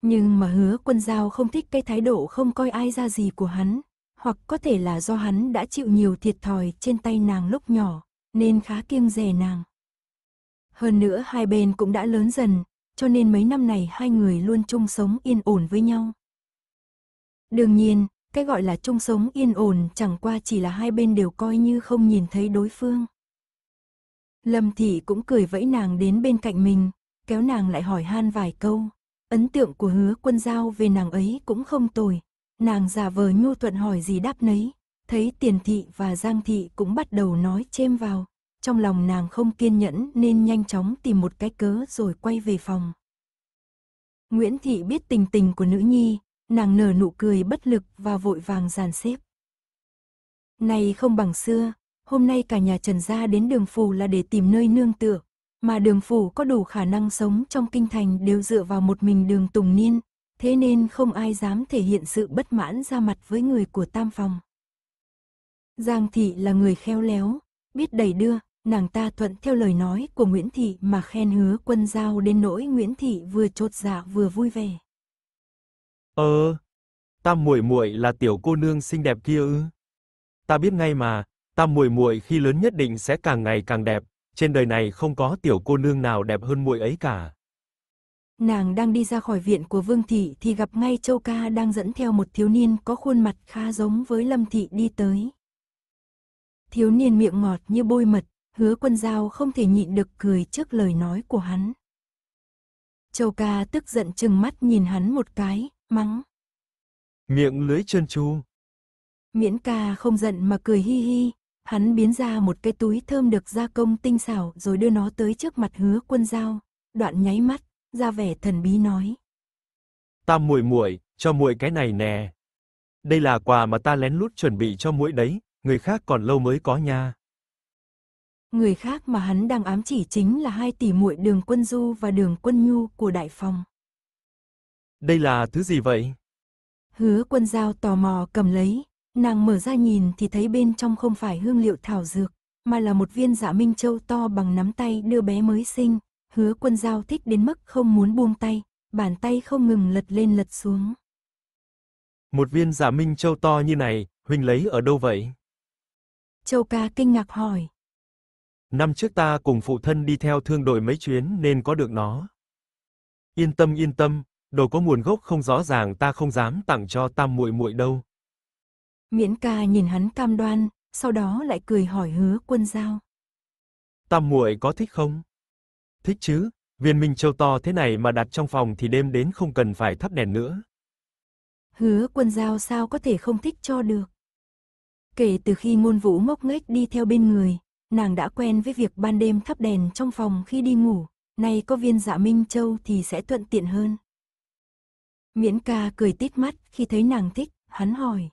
Nhưng mà hứa quân giao không thích cái thái độ không coi ai ra gì của hắn, hoặc có thể là do hắn đã chịu nhiều thiệt thòi trên tay nàng lúc nhỏ, nên khá kiêng dè nàng. Hơn nữa hai bên cũng đã lớn dần, cho nên mấy năm này hai người luôn chung sống yên ổn với nhau. Đương nhiên, cái gọi là chung sống yên ổn chẳng qua chỉ là hai bên đều coi như không nhìn thấy đối phương. Lâm Thị cũng cười vẫy nàng đến bên cạnh mình, kéo nàng lại hỏi han vài câu. Ấn tượng của hứa quân giao về nàng ấy cũng không tồi. Nàng giả vờ nhu thuận hỏi gì đáp nấy, thấy tiền thị và giang thị cũng bắt đầu nói chêm vào trong lòng nàng không kiên nhẫn nên nhanh chóng tìm một cái cớ rồi quay về phòng. Nguyễn Thị biết tình tình của nữ nhi, nàng nở nụ cười bất lực và vội vàng dàn xếp. Này không bằng xưa, hôm nay cả nhà Trần gia đến đường phủ là để tìm nơi nương tựa, mà đường phủ có đủ khả năng sống trong kinh thành đều dựa vào một mình đường Tùng Niên, thế nên không ai dám thể hiện sự bất mãn ra mặt với người của tam phòng. Giang Thị là người khéo léo, biết đẩy đưa, nàng ta thuận theo lời nói của Nguyễn Thị mà khen hứa quân giao đến nỗi Nguyễn Thị vừa trột dạ vừa vui vẻ. Ờ, tam muội muội là tiểu cô nương xinh đẹp kia ư? Ta biết ngay mà, tam muội muội khi lớn nhất định sẽ càng ngày càng đẹp, trên đời này không có tiểu cô nương nào đẹp hơn muội ấy cả. Nàng đang đi ra khỏi viện của Vương thị thì gặp ngay Châu ca đang dẫn theo một thiếu niên có khuôn mặt khá giống với Lâm thị đi tới thiếu niên miệng ngọt như bôi mật, hứa quân giao không thể nhịn được cười trước lời nói của hắn. Châu ca tức giận chừng mắt nhìn hắn một cái, mắng. Miệng lưới chân chu. Miễn ca không giận mà cười hi hi, hắn biến ra một cái túi thơm được gia công tinh xảo rồi đưa nó tới trước mặt hứa quân giao, đoạn nháy mắt, ra vẻ thần bí nói. Ta muội muội, cho muội cái này nè. Đây là quà mà ta lén lút chuẩn bị cho muội đấy, người khác còn lâu mới có nha người khác mà hắn đang ám chỉ chính là hai tỷ muội đường quân du và đường quân nhu của đại Phong. Đây là thứ gì vậy? Hứa quân giao tò mò cầm lấy, nàng mở ra nhìn thì thấy bên trong không phải hương liệu thảo dược, mà là một viên dạ minh châu to bằng nắm tay đưa bé mới sinh. Hứa quân giao thích đến mức không muốn buông tay, bàn tay không ngừng lật lên lật xuống. Một viên dạ minh châu to như này, Huynh lấy ở đâu vậy? Châu ca kinh ngạc hỏi. Năm trước ta cùng phụ thân đi theo thương đội mấy chuyến nên có được nó. Yên tâm yên tâm, đồ có nguồn gốc không rõ ràng ta không dám tặng cho Tam muội muội đâu. Miễn ca nhìn hắn cam đoan, sau đó lại cười hỏi Hứa Quân giao Tam muội có thích không? Thích chứ, viên minh châu to thế này mà đặt trong phòng thì đêm đến không cần phải thắp đèn nữa. Hứa Quân giao sao có thể không thích cho được. Kể từ khi Ngôn Vũ ngốc nghếch đi theo bên người, nàng đã quen với việc ban đêm thắp đèn trong phòng khi đi ngủ, nay có viên dạ minh châu thì sẽ thuận tiện hơn. Miễn ca cười tít mắt khi thấy nàng thích, hắn hỏi.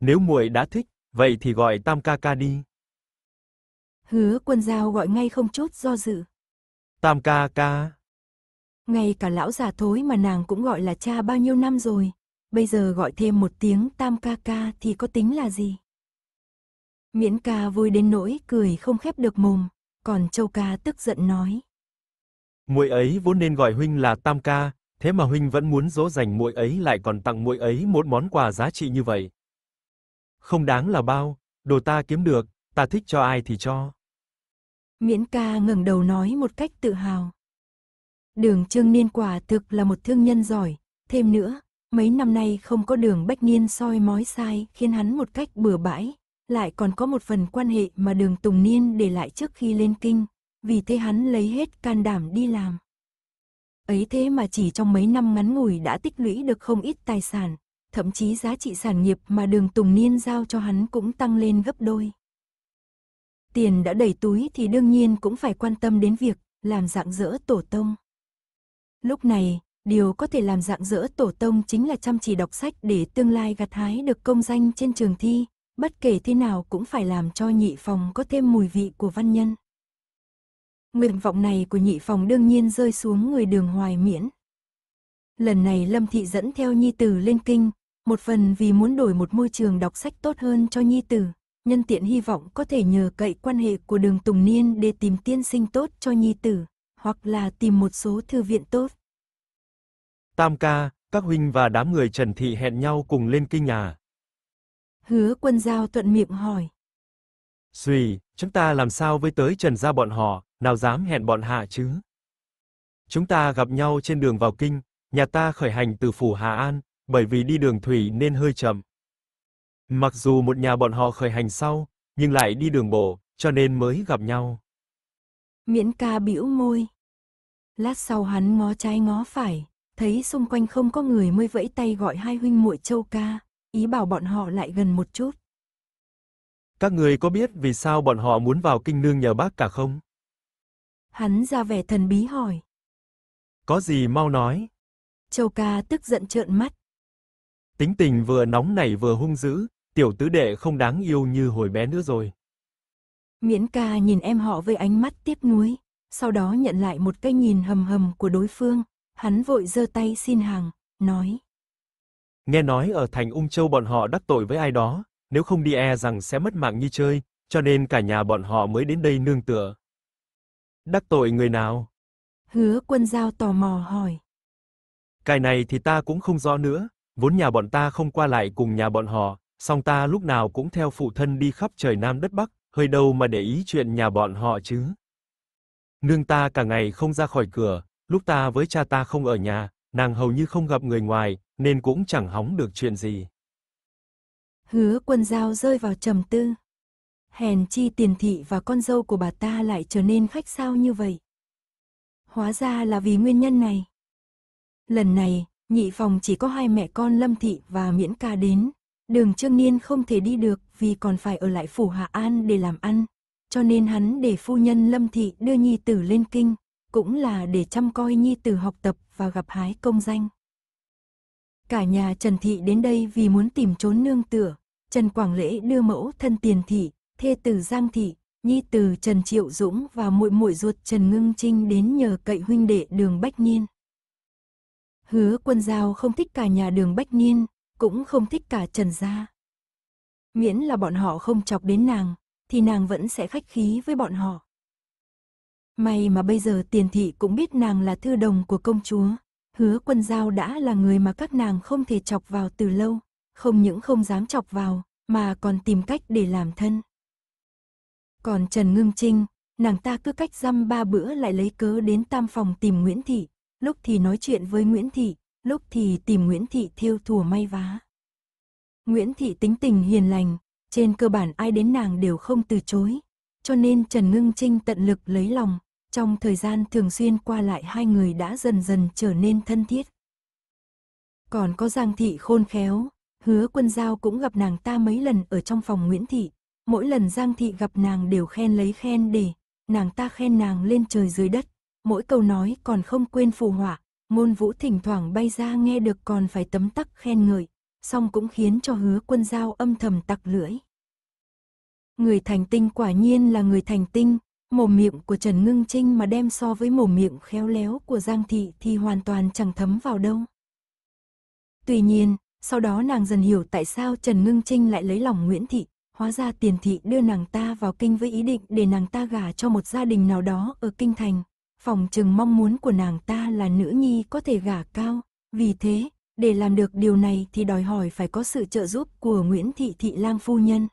Nếu muội đã thích, vậy thì gọi tam ca ca đi. Hứa quân giao gọi ngay không chút do dự. Tam ca ca. Ngay cả lão già thối mà nàng cũng gọi là cha bao nhiêu năm rồi, bây giờ gọi thêm một tiếng tam ca ca thì có tính là gì? Miễn ca vui đến nỗi cười không khép được mồm, còn Châu ca tức giận nói. Muội ấy vốn nên gọi huynh là Tam ca, thế mà huynh vẫn muốn dỗ dành muội ấy lại còn tặng muội ấy một món quà giá trị như vậy. Không đáng là bao, đồ ta kiếm được, ta thích cho ai thì cho. Miễn ca ngẩng đầu nói một cách tự hào. Đường Trương Niên quả thực là một thương nhân giỏi, thêm nữa, mấy năm nay không có đường Bách Niên soi mói sai khiến hắn một cách bừa bãi, lại còn có một phần quan hệ mà đường Tùng Niên để lại trước khi lên kinh, vì thế hắn lấy hết can đảm đi làm. Ấy thế mà chỉ trong mấy năm ngắn ngủi đã tích lũy được không ít tài sản, thậm chí giá trị sản nghiệp mà đường Tùng Niên giao cho hắn cũng tăng lên gấp đôi. Tiền đã đầy túi thì đương nhiên cũng phải quan tâm đến việc làm dạng dỡ tổ tông. Lúc này, điều có thể làm dạng dỡ tổ tông chính là chăm chỉ đọc sách để tương lai gặt hái được công danh trên trường thi, bất kể thế nào cũng phải làm cho nhị phòng có thêm mùi vị của văn nhân. Nguyện vọng này của nhị phòng đương nhiên rơi xuống người đường hoài miễn. Lần này Lâm Thị dẫn theo Nhi Tử lên kinh, một phần vì muốn đổi một môi trường đọc sách tốt hơn cho Nhi Tử, nhân tiện hy vọng có thể nhờ cậy quan hệ của đường Tùng Niên để tìm tiên sinh tốt cho Nhi Tử, hoặc là tìm một số thư viện tốt. Tam ca, các huynh và đám người Trần Thị hẹn nhau cùng lên kinh nhà. Hứa quân giao thuận miệng hỏi. Xùy, chúng ta làm sao với tới trần gia bọn họ, nào dám hẹn bọn hạ chứ? Chúng ta gặp nhau trên đường vào kinh, nhà ta khởi hành từ phủ Hà An, bởi vì đi đường thủy nên hơi chậm. Mặc dù một nhà bọn họ khởi hành sau, nhưng lại đi đường bộ, cho nên mới gặp nhau. Miễn ca bĩu môi. Lát sau hắn ngó trái ngó phải, thấy xung quanh không có người mới vẫy tay gọi hai huynh muội Châu ca ý bảo bọn họ lại gần một chút. Các người có biết vì sao bọn họ muốn vào kinh nương nhờ bác cả không? Hắn ra vẻ thần bí hỏi. Có gì mau nói. Châu ca tức giận trợn mắt. Tính tình vừa nóng nảy vừa hung dữ, tiểu tứ đệ không đáng yêu như hồi bé nữa rồi. Miễn ca nhìn em họ với ánh mắt tiếc nuối, sau đó nhận lại một cái nhìn hầm hầm của đối phương, hắn vội giơ tay xin hàng, nói. Nghe nói ở thành Ung Châu bọn họ đắc tội với ai đó, nếu không đi e rằng sẽ mất mạng như chơi, cho nên cả nhà bọn họ mới đến đây nương tựa. Đắc tội người nào? Hứa quân giao tò mò hỏi. Cái này thì ta cũng không rõ nữa, vốn nhà bọn ta không qua lại cùng nhà bọn họ, song ta lúc nào cũng theo phụ thân đi khắp trời Nam đất Bắc, hơi đâu mà để ý chuyện nhà bọn họ chứ. Nương ta cả ngày không ra khỏi cửa, lúc ta với cha ta không ở nhà, nàng hầu như không gặp người ngoài, nên cũng chẳng hóng được chuyện gì. Hứa quân giao rơi vào trầm tư. Hèn chi tiền thị và con dâu của bà ta lại trở nên khách sao như vậy. Hóa ra là vì nguyên nhân này. Lần này, nhị phòng chỉ có hai mẹ con Lâm Thị và Miễn Ca đến. Đường Trương Niên không thể đi được vì còn phải ở lại phủ Hạ An để làm ăn. Cho nên hắn để phu nhân Lâm Thị đưa Nhi Tử lên kinh, cũng là để chăm coi Nhi Tử học tập và gặp hái công danh. Cả nhà Trần Thị đến đây vì muốn tìm trốn nương tựa, Trần Quảng Lễ đưa mẫu thân Tiền Thị, thê từ Giang Thị, nhi từ Trần Triệu Dũng và muội muội ruột Trần Ngưng Trinh đến nhờ cậy huynh đệ đường Bách Niên. Hứa quân giao không thích cả nhà đường Bách Niên, cũng không thích cả Trần Gia. Miễn là bọn họ không chọc đến nàng, thì nàng vẫn sẽ khách khí với bọn họ. May mà bây giờ tiền thị cũng biết nàng là thư đồng của công chúa. Hứa quân giao đã là người mà các nàng không thể chọc vào từ lâu, không những không dám chọc vào, mà còn tìm cách để làm thân. Còn Trần Ngưng Trinh, nàng ta cứ cách dăm ba bữa lại lấy cớ đến tam phòng tìm Nguyễn Thị, lúc thì nói chuyện với Nguyễn Thị, lúc thì tìm Nguyễn Thị thiêu thùa may vá. Nguyễn Thị tính tình hiền lành, trên cơ bản ai đến nàng đều không từ chối, cho nên Trần Ngưng Trinh tận lực lấy lòng, trong thời gian thường xuyên qua lại hai người đã dần dần trở nên thân thiết. Còn có Giang Thị khôn khéo, hứa quân giao cũng gặp nàng ta mấy lần ở trong phòng Nguyễn Thị. Mỗi lần Giang Thị gặp nàng đều khen lấy khen để, nàng ta khen nàng lên trời dưới đất. Mỗi câu nói còn không quên phù họa, môn vũ thỉnh thoảng bay ra nghe được còn phải tấm tắc khen ngợi, song cũng khiến cho hứa quân giao âm thầm tặc lưỡi. Người thành tinh quả nhiên là người thành tinh, Mồm miệng của Trần Ngưng Trinh mà đem so với mồm miệng khéo léo của Giang Thị thì hoàn toàn chẳng thấm vào đâu. Tuy nhiên, sau đó nàng dần hiểu tại sao Trần Ngưng Trinh lại lấy lòng Nguyễn Thị, hóa ra tiền thị đưa nàng ta vào kinh với ý định để nàng ta gả cho một gia đình nào đó ở kinh thành. Phòng chừng mong muốn của nàng ta là nữ nhi có thể gả cao, vì thế, để làm được điều này thì đòi hỏi phải có sự trợ giúp của Nguyễn Thị Thị Lang Phu Nhân.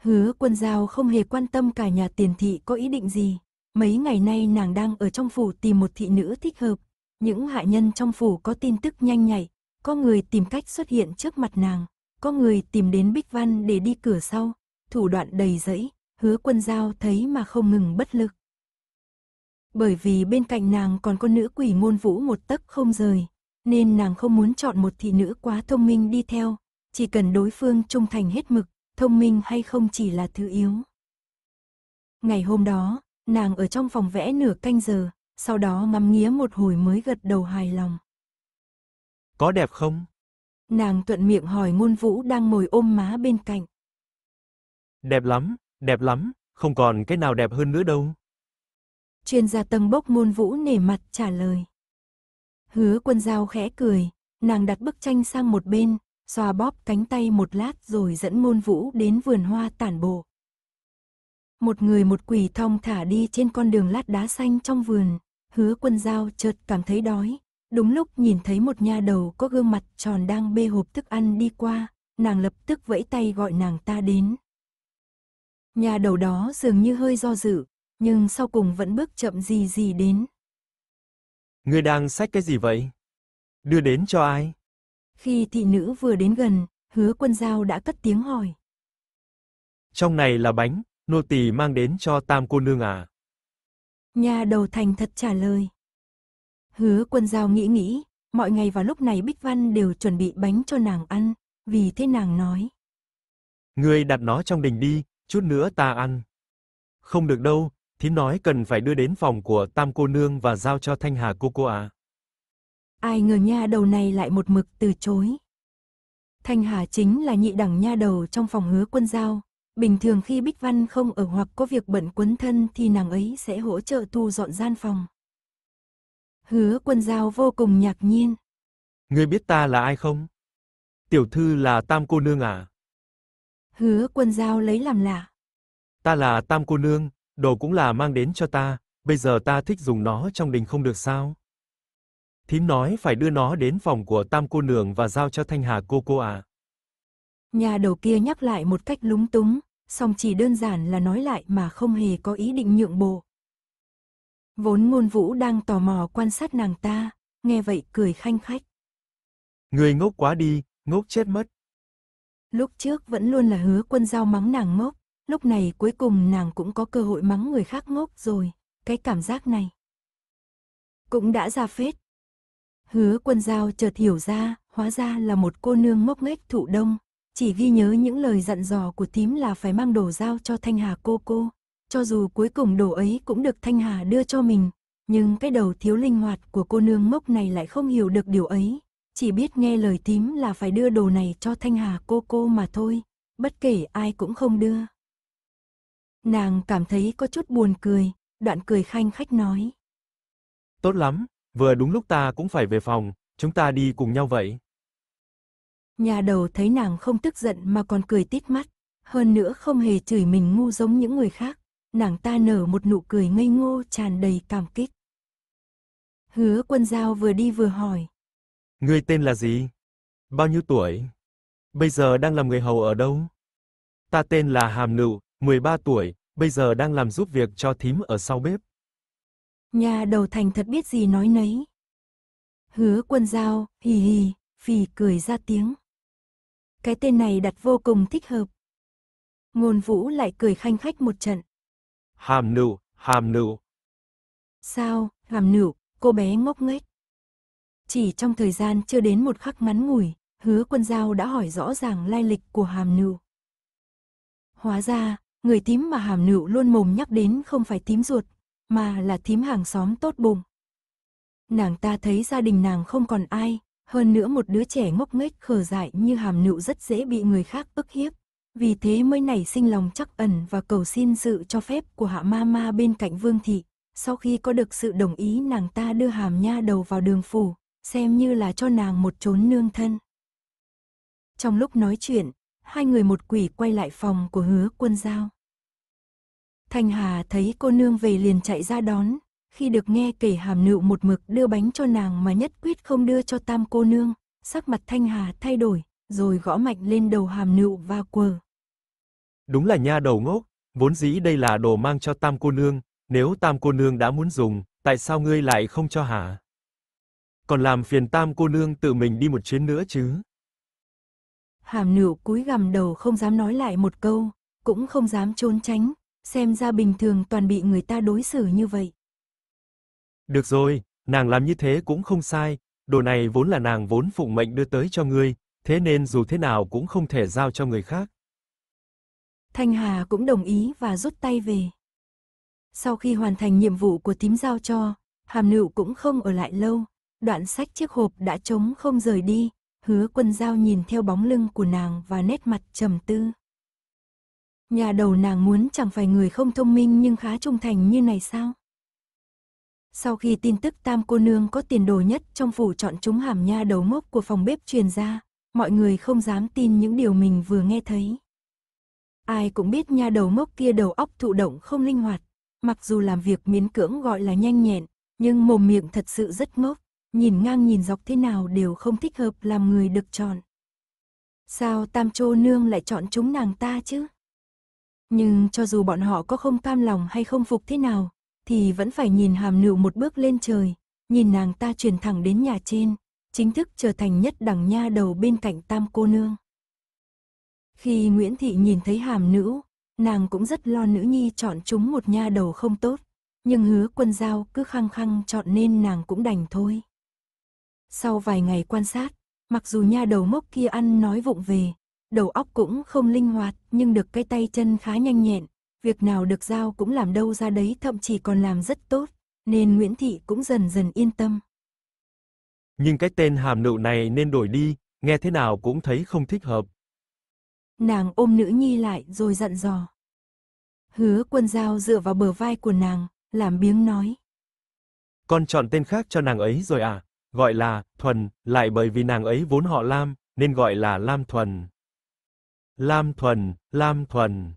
Hứa quân giao không hề quan tâm cả nhà tiền thị có ý định gì. Mấy ngày nay nàng đang ở trong phủ tìm một thị nữ thích hợp. Những hạ nhân trong phủ có tin tức nhanh nhạy, có người tìm cách xuất hiện trước mặt nàng, có người tìm đến Bích Văn để đi cửa sau, thủ đoạn đầy rẫy, hứa quân giao thấy mà không ngừng bất lực. Bởi vì bên cạnh nàng còn có nữ quỷ ngôn vũ một tấc không rời, nên nàng không muốn chọn một thị nữ quá thông minh đi theo, chỉ cần đối phương trung thành hết mực, thông minh hay không chỉ là thứ yếu. Ngày hôm đó, nàng ở trong phòng vẽ nửa canh giờ, sau đó ngắm nghía một hồi mới gật đầu hài lòng. Có đẹp không? Nàng thuận miệng hỏi ngôn vũ đang ngồi ôm má bên cạnh. Đẹp lắm, đẹp lắm, không còn cái nào đẹp hơn nữa đâu. Chuyên gia tầng bốc ngôn vũ nể mặt trả lời. Hứa quân giao khẽ cười, nàng đặt bức tranh sang một bên, xoa bóp cánh tay một lát rồi dẫn môn vũ đến vườn hoa tản bộ. Một người một quỷ thong thả đi trên con đường lát đá xanh trong vườn, hứa quân giao chợt cảm thấy đói. Đúng lúc nhìn thấy một nha đầu có gương mặt tròn đang bê hộp thức ăn đi qua, nàng lập tức vẫy tay gọi nàng ta đến. Nhà đầu đó dường như hơi do dự, nhưng sau cùng vẫn bước chậm gì gì đến. Người đang xách cái gì vậy? Đưa đến cho ai? Khi thị nữ vừa đến gần, hứa quân giao đã cất tiếng hỏi. Trong này là bánh, nô tỳ mang đến cho tam cô nương à? Nhà đầu thành thật trả lời. Hứa quân giao nghĩ nghĩ, mọi ngày vào lúc này Bích Văn đều chuẩn bị bánh cho nàng ăn, vì thế nàng nói. Ngươi đặt nó trong đình đi, chút nữa ta ăn. Không được đâu, thím nói cần phải đưa đến phòng của tam cô nương và giao cho thanh hà cô cô à. Ai ngờ nha đầu này lại một mực từ chối. Thanh Hà chính là nhị đẳng nha đầu trong phòng hứa quân giao. Bình thường khi Bích Văn không ở hoặc có việc bận quấn thân thì nàng ấy sẽ hỗ trợ thu dọn gian phòng. Hứa quân giao vô cùng ngạc nhiên. Người biết ta là ai không? Tiểu thư là tam cô nương à? Hứa quân giao lấy làm lạ. Ta là tam cô nương, đồ cũng là mang đến cho ta, bây giờ ta thích dùng nó trong đình không được sao? Thím nói phải đưa nó đến phòng của tam cô nương và giao cho Thanh Hà cô cô à. Nhà đầu kia nhắc lại một cách lúng túng, song chỉ đơn giản là nói lại mà không hề có ý định nhượng bộ. Vốn ngôn vũ đang tò mò quan sát nàng ta, nghe vậy cười khanh khách. Người ngốc quá đi, ngốc chết mất. Lúc trước vẫn luôn là hứa quân giao mắng nàng ngốc, lúc này cuối cùng nàng cũng có cơ hội mắng người khác ngốc rồi, cái cảm giác này. Cũng đã ra phết, Hứa quân giao chợt hiểu ra, hóa ra là một cô nương ngốc nghếch thụ đông, chỉ ghi nhớ những lời dặn dò của tím là phải mang đồ giao cho Thanh Hà cô cô. Cho dù cuối cùng đồ ấy cũng được Thanh Hà đưa cho mình, nhưng cái đầu thiếu linh hoạt của cô nương mốc này lại không hiểu được điều ấy. Chỉ biết nghe lời tím là phải đưa đồ này cho Thanh Hà cô cô mà thôi, bất kể ai cũng không đưa. Nàng cảm thấy có chút buồn cười, đoạn cười khanh khách nói. Tốt lắm, vừa đúng lúc ta cũng phải về phòng, chúng ta đi cùng nhau vậy. Nhà đầu thấy nàng không tức giận mà còn cười tít mắt, hơn nữa không hề chửi mình ngu giống những người khác, nàng ta nở một nụ cười ngây ngô tràn đầy cảm kích. Hứa quân giao vừa đi vừa hỏi. Người tên là gì? Bao nhiêu tuổi? Bây giờ đang làm người hầu ở đâu? Ta tên là Hàm Nụ, 13 tuổi, bây giờ đang làm giúp việc cho thím ở sau bếp. Nhà đầu thành thật biết gì nói nấy. Hứa quân giao, hì hì, phì cười ra tiếng. Cái tên này đặt vô cùng thích hợp. Ngôn vũ lại cười khanh khách một trận. Hàm nụ, hàm nụ. Sao, hàm nụ, cô bé ngốc nghếch. Chỉ trong thời gian chưa đến một khắc ngắn ngủi, hứa quân giao đã hỏi rõ ràng lai lịch của hàm nụ. Hóa ra, người tím mà hàm nụ luôn mồm nhắc đến không phải tím ruột mà là thím hàng xóm tốt bụng. Nàng ta thấy gia đình nàng không còn ai, hơn nữa một đứa trẻ ngốc nghếch khờ dại như hàm nựu rất dễ bị người khác ức hiếp. Vì thế mới nảy sinh lòng chắc ẩn và cầu xin sự cho phép của hạ ma ma bên cạnh vương thị. Sau khi có được sự đồng ý nàng ta đưa hàm nha đầu vào đường phủ, xem như là cho nàng một chốn nương thân. Trong lúc nói chuyện, hai người một quỷ quay lại phòng của hứa quân giao. Thanh Hà thấy cô nương về liền chạy ra đón, khi được nghe kể hàm nựu một mực đưa bánh cho nàng mà nhất quyết không đưa cho tam cô nương, sắc mặt Thanh Hà thay đổi, rồi gõ mạnh lên đầu hàm nựu và quờ. Đúng là nha đầu ngốc, vốn dĩ đây là đồ mang cho tam cô nương, nếu tam cô nương đã muốn dùng, tại sao ngươi lại không cho hả? Còn làm phiền tam cô nương tự mình đi một chuyến nữa chứ. Hàm nựu cúi gằm đầu không dám nói lại một câu, cũng không dám trốn tránh, xem ra bình thường toàn bị người ta đối xử như vậy. Được rồi, nàng làm như thế cũng không sai, đồ này vốn là nàng vốn phụng mệnh đưa tới cho ngươi, thế nên dù thế nào cũng không thể giao cho người khác. Thanh Hà cũng đồng ý và rút tay về. Sau khi hoàn thành nhiệm vụ của tím giao cho, Hàm Nữu cũng không ở lại lâu, đoạn sách chiếc hộp đã trống không rời đi, hứa quân giao nhìn theo bóng lưng của nàng và nét mặt trầm tư. Nhà đầu nàng muốn chẳng phải người không thông minh nhưng khá trung thành như này sao? Sau khi tin tức tam cô nương có tiền đồ nhất trong phủ chọn chúng hàm nha đầu mốc của phòng bếp truyền ra, mọi người không dám tin những điều mình vừa nghe thấy. Ai cũng biết nha đầu mốc kia đầu óc thụ động không linh hoạt, mặc dù làm việc miến cưỡng gọi là nhanh nhẹn, nhưng mồm miệng thật sự rất ngốc, nhìn ngang nhìn dọc thế nào đều không thích hợp làm người được chọn. Sao tam chô nương lại chọn chúng nàng ta chứ? Nhưng cho dù bọn họ có không cam lòng hay không phục thế nào, thì vẫn phải nhìn hàm nữ một bước lên trời, nhìn nàng ta chuyển thẳng đến nhà trên, chính thức trở thành nhất đẳng nha đầu bên cạnh tam cô nương. Khi Nguyễn Thị nhìn thấy hàm nữ, nàng cũng rất lo nữ nhi chọn chúng một nha đầu không tốt, nhưng hứa quân giao cứ khăng khăng chọn nên nàng cũng đành thôi. Sau vài ngày quan sát, mặc dù nha đầu mốc kia ăn nói vụng về, đầu óc cũng không linh hoạt, nhưng được cái tay chân khá nhanh nhẹn, việc nào được giao cũng làm đâu ra đấy thậm chí còn làm rất tốt, nên Nguyễn Thị cũng dần dần yên tâm. Nhưng cái tên hàm nụ này nên đổi đi, nghe thế nào cũng thấy không thích hợp. Nàng ôm nữ nhi lại rồi dặn dò. Hứa quân giao dựa vào bờ vai của nàng, làm biếng nói. Con chọn tên khác cho nàng ấy rồi à, gọi là Thuần, lại bởi vì nàng ấy vốn họ Lam, nên gọi là Lam Thuần. Lam Thuần, Lam Thuần.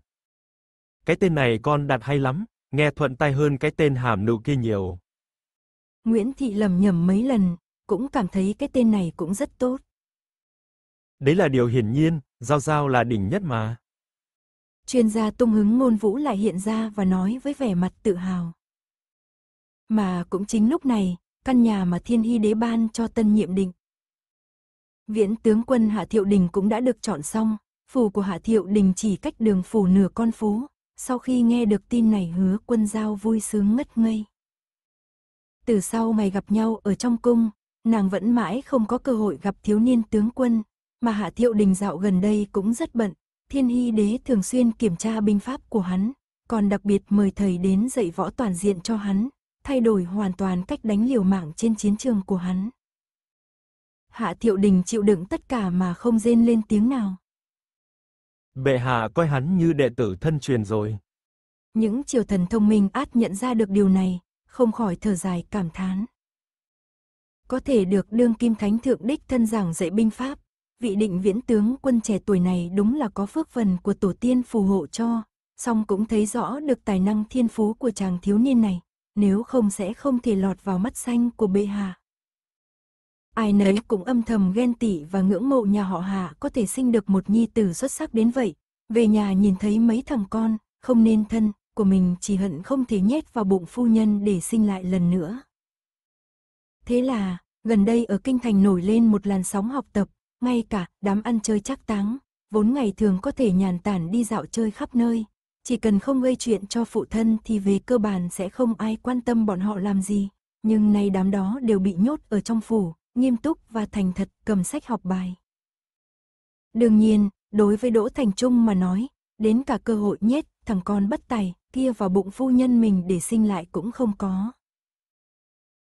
Cái tên này con đặt hay lắm, nghe thuận tai hơn cái tên hàm nụ kia nhiều. Nguyễn Thị lầm nhầm mấy lần, cũng cảm thấy cái tên này cũng rất tốt. Đấy là điều hiển nhiên, Giao Giao là đỉnh nhất mà. Chuyên gia tung hứng ngôn vũ lại hiện ra và nói với vẻ mặt tự hào. Mà cũng chính lúc này, căn nhà mà thiên hy đế ban cho tân nhiệm định. Viễn tướng quân Hạ Thiệu Đình cũng đã được chọn xong, Phủ của Hạ Thiệu Đình chỉ cách đường phủ nửa con phố, sau khi nghe được tin này hứa quân giao vui sướng ngất ngây. Từ sau ngày gặp nhau ở trong cung, nàng vẫn mãi không có cơ hội gặp thiếu niên tướng quân, mà Hạ Thiệu Đình dạo gần đây cũng rất bận, thiên hy đế thường xuyên kiểm tra binh pháp của hắn, còn đặc biệt mời thầy đến dạy võ toàn diện cho hắn, thay đổi hoàn toàn cách đánh liều mạng trên chiến trường của hắn. Hạ Thiệu Đình chịu đựng tất cả mà không rên lên tiếng nào bệ hạ coi hắn như đệ tử thân truyền rồi. Những triều thần thông minh át nhận ra được điều này, không khỏi thở dài cảm thán. Có thể được đương kim thánh thượng đích thân giảng dạy binh pháp, vị định viễn tướng quân trẻ tuổi này đúng là có phước phần của tổ tiên phù hộ cho, song cũng thấy rõ được tài năng thiên phú của chàng thiếu niên này, nếu không sẽ không thể lọt vào mắt xanh của bệ hạ. Ai nấy cũng âm thầm ghen tị và ngưỡng mộ nhà họ Hạ có thể sinh được một nhi tử xuất sắc đến vậy. Về nhà nhìn thấy mấy thằng con, không nên thân, của mình chỉ hận không thể nhét vào bụng phu nhân để sinh lại lần nữa. Thế là, gần đây ở Kinh Thành nổi lên một làn sóng học tập, ngay cả đám ăn chơi chắc táng, vốn ngày thường có thể nhàn tản đi dạo chơi khắp nơi. Chỉ cần không gây chuyện cho phụ thân thì về cơ bản sẽ không ai quan tâm bọn họ làm gì. Nhưng nay đám đó đều bị nhốt ở trong phủ, nghiêm túc và thành thật cầm sách học bài. Đương nhiên, đối với Đỗ Thành Trung mà nói, đến cả cơ hội nhét thằng con bất tài kia vào bụng phu nhân mình để sinh lại cũng không có.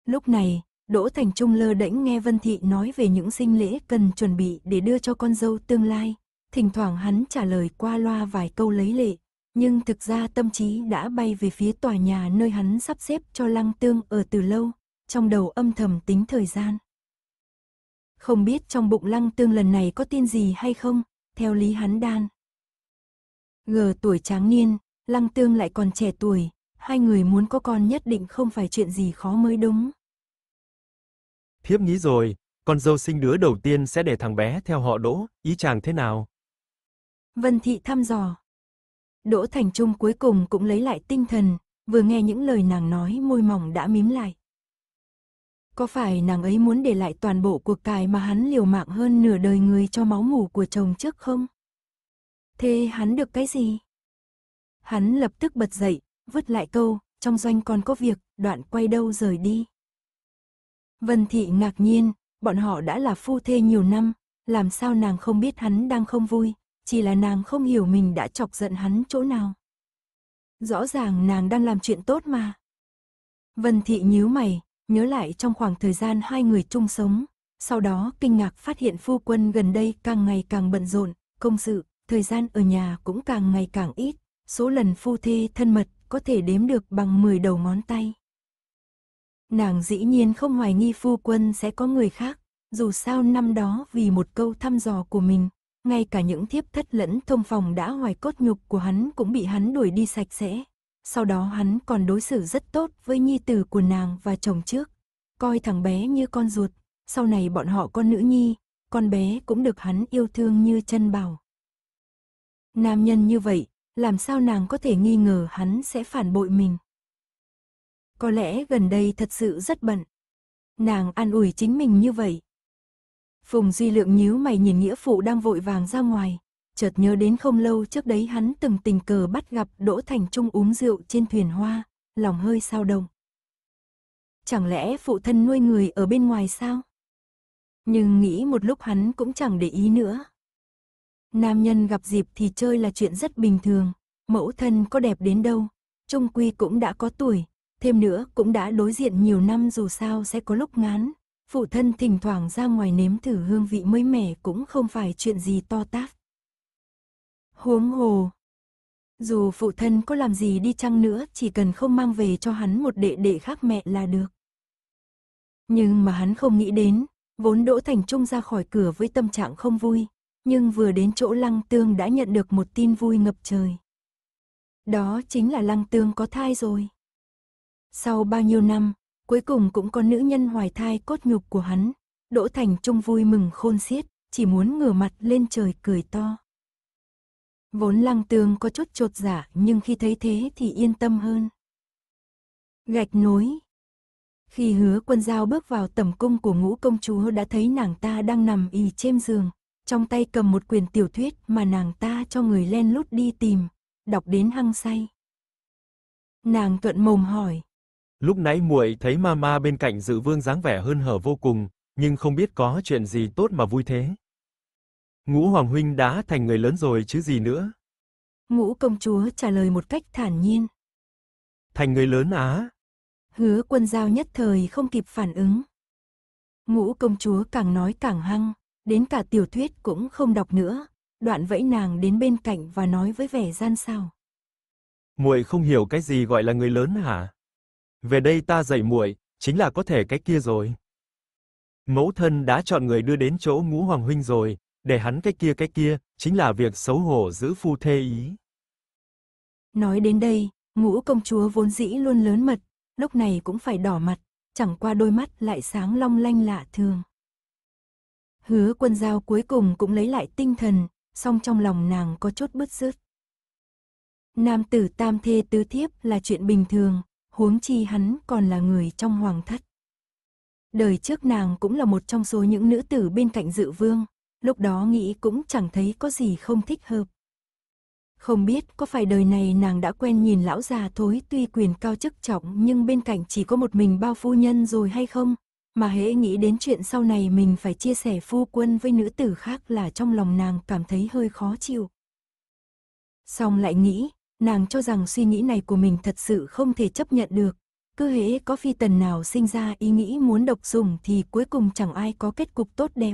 Lúc này, Đỗ Thành Trung lơ đễnh nghe Vân Thị nói về những sinh lễ cần chuẩn bị để đưa cho con dâu tương lai, thỉnh thoảng hắn trả lời qua loa vài câu lấy lệ, nhưng thực ra tâm trí đã bay về phía tòa nhà nơi hắn sắp xếp cho Lăng Tương ở từ lâu, trong đầu âm thầm tính thời gian. Không biết trong bụng lăng tương lần này có tin gì hay không, theo lý hắn đan. gờ tuổi tráng niên, lăng tương lại còn trẻ tuổi, hai người muốn có con nhất định không phải chuyện gì khó mới đúng. Thiếp nghĩ rồi, con dâu sinh đứa đầu tiên sẽ để thằng bé theo họ đỗ, ý chàng thế nào? Vân Thị thăm dò. Đỗ Thành Trung cuối cùng cũng lấy lại tinh thần, vừa nghe những lời nàng nói môi mỏng đã mím lại. Có phải nàng ấy muốn để lại toàn bộ cuộc cài mà hắn liều mạng hơn nửa đời người cho máu mủ của chồng trước không? Thế hắn được cái gì? Hắn lập tức bật dậy, vứt lại câu, trong doanh còn có việc, đoạn quay đâu rời đi. Vân Thị ngạc nhiên, bọn họ đã là phu thê nhiều năm, làm sao nàng không biết hắn đang không vui, chỉ là nàng không hiểu mình đã chọc giận hắn chỗ nào. Rõ ràng nàng đang làm chuyện tốt mà. Vân Thị nhíu mày, nhớ lại trong khoảng thời gian hai người chung sống. Sau đó kinh ngạc phát hiện phu quân gần đây càng ngày càng bận rộn, công sự, thời gian ở nhà cũng càng ngày càng ít, số lần phu thê thân mật có thể đếm được bằng 10 đầu ngón tay. Nàng dĩ nhiên không hoài nghi phu quân sẽ có người khác, dù sao năm đó vì một câu thăm dò của mình, ngay cả những thiếp thất lẫn thông phòng đã hoài cốt nhục của hắn cũng bị hắn đuổi đi sạch sẽ, sau đó hắn còn đối xử rất tốt với nhi tử của nàng và chồng trước, coi thằng bé như con ruột, sau này bọn họ con nữ nhi, con bé cũng được hắn yêu thương như chân bảo. Nam nhân như vậy, làm sao nàng có thể nghi ngờ hắn sẽ phản bội mình? Có lẽ gần đây thật sự rất bận. Nàng an ủi chính mình như vậy. Phùng Duy Lượng nhíu mày nhìn nghĩa phụ đang vội vàng ra ngoài, chợt nhớ đến không lâu trước đấy hắn từng tình cờ bắt gặp Đỗ Thành Trung uống rượu trên thuyền hoa, lòng hơi sao động. Chẳng lẽ phụ thân nuôi người ở bên ngoài sao? Nhưng nghĩ một lúc hắn cũng chẳng để ý nữa. Nam nhân gặp dịp thì chơi là chuyện rất bình thường, mẫu thân có đẹp đến đâu, Trung Quy cũng đã có tuổi, thêm nữa cũng đã đối diện nhiều năm dù sao sẽ có lúc ngán, phụ thân thỉnh thoảng ra ngoài nếm thử hương vị mới mẻ cũng không phải chuyện gì to tát. Huống hồ. Dù phụ thân có làm gì đi chăng nữa, chỉ cần không mang về cho hắn một đệ đệ khác mẹ là được. Nhưng mà hắn không nghĩ đến, vốn Đỗ Thành Trung ra khỏi cửa với tâm trạng không vui, nhưng vừa đến chỗ Lăng Tương đã nhận được một tin vui ngập trời. Đó chính là Lăng Tương có thai rồi. Sau bao nhiêu năm, cuối cùng cũng có nữ nhân hoài thai cốt nhục của hắn, Đỗ Thành Trung vui mừng khôn xiết, chỉ muốn ngửa mặt lên trời cười to. Vốn lăng tương có chút trột giả dạ, nhưng khi thấy thế thì yên tâm hơn. Gạch nối Khi hứa quân giao bước vào tầm cung của ngũ công chúa đã thấy nàng ta đang nằm y trên giường, trong tay cầm một quyển tiểu thuyết mà nàng ta cho người len lút đi tìm, đọc đến hăng say. Nàng thuận mồm hỏi. Lúc nãy muội thấy mama bên cạnh dự vương dáng vẻ hơn hở vô cùng, nhưng không biết có chuyện gì tốt mà vui thế. Ngũ Hoàng Huynh đã thành người lớn rồi chứ gì nữa. Ngũ công chúa trả lời một cách thản nhiên. Thành người lớn á? Hứa quân giao nhất thời không kịp phản ứng. Ngũ công chúa càng nói càng hăng, đến cả tiểu thuyết cũng không đọc nữa. Đoạn vẫy nàng đến bên cạnh và nói với vẻ gian sao. Muội không hiểu cái gì gọi là người lớn hả? Về đây ta dạy muội, chính là có thể cái kia rồi. Mẫu thân đã chọn người đưa đến chỗ Ngũ Hoàng huynh rồi, để hắn cái kia cái kia, chính là việc xấu hổ giữ phu thê ý. Nói đến đây, ngũ công chúa vốn dĩ luôn lớn mật, lúc này cũng phải đỏ mặt, chẳng qua đôi mắt lại sáng long lanh lạ thường. Hứa quân giao cuối cùng cũng lấy lại tinh thần, song trong lòng nàng có chút bứt rứt. Nam tử tam thê tứ thiếp là chuyện bình thường, huống chi hắn còn là người trong hoàng thất. Đời trước nàng cũng là một trong số những nữ tử bên cạnh dự vương, lúc đó nghĩ cũng chẳng thấy có gì không thích hợp. Không biết có phải đời này nàng đã quen nhìn lão già thối tuy quyền cao chức trọng nhưng bên cạnh chỉ có một mình bao phu nhân rồi hay không, mà hễ nghĩ đến chuyện sau này mình phải chia sẻ phu quân với nữ tử khác là trong lòng nàng cảm thấy hơi khó chịu. Xong lại nghĩ, nàng cho rằng suy nghĩ này của mình thật sự không thể chấp nhận được, cứ hễ có phi tần nào sinh ra ý nghĩ muốn độc dùng thì cuối cùng chẳng ai có kết cục tốt đẹp.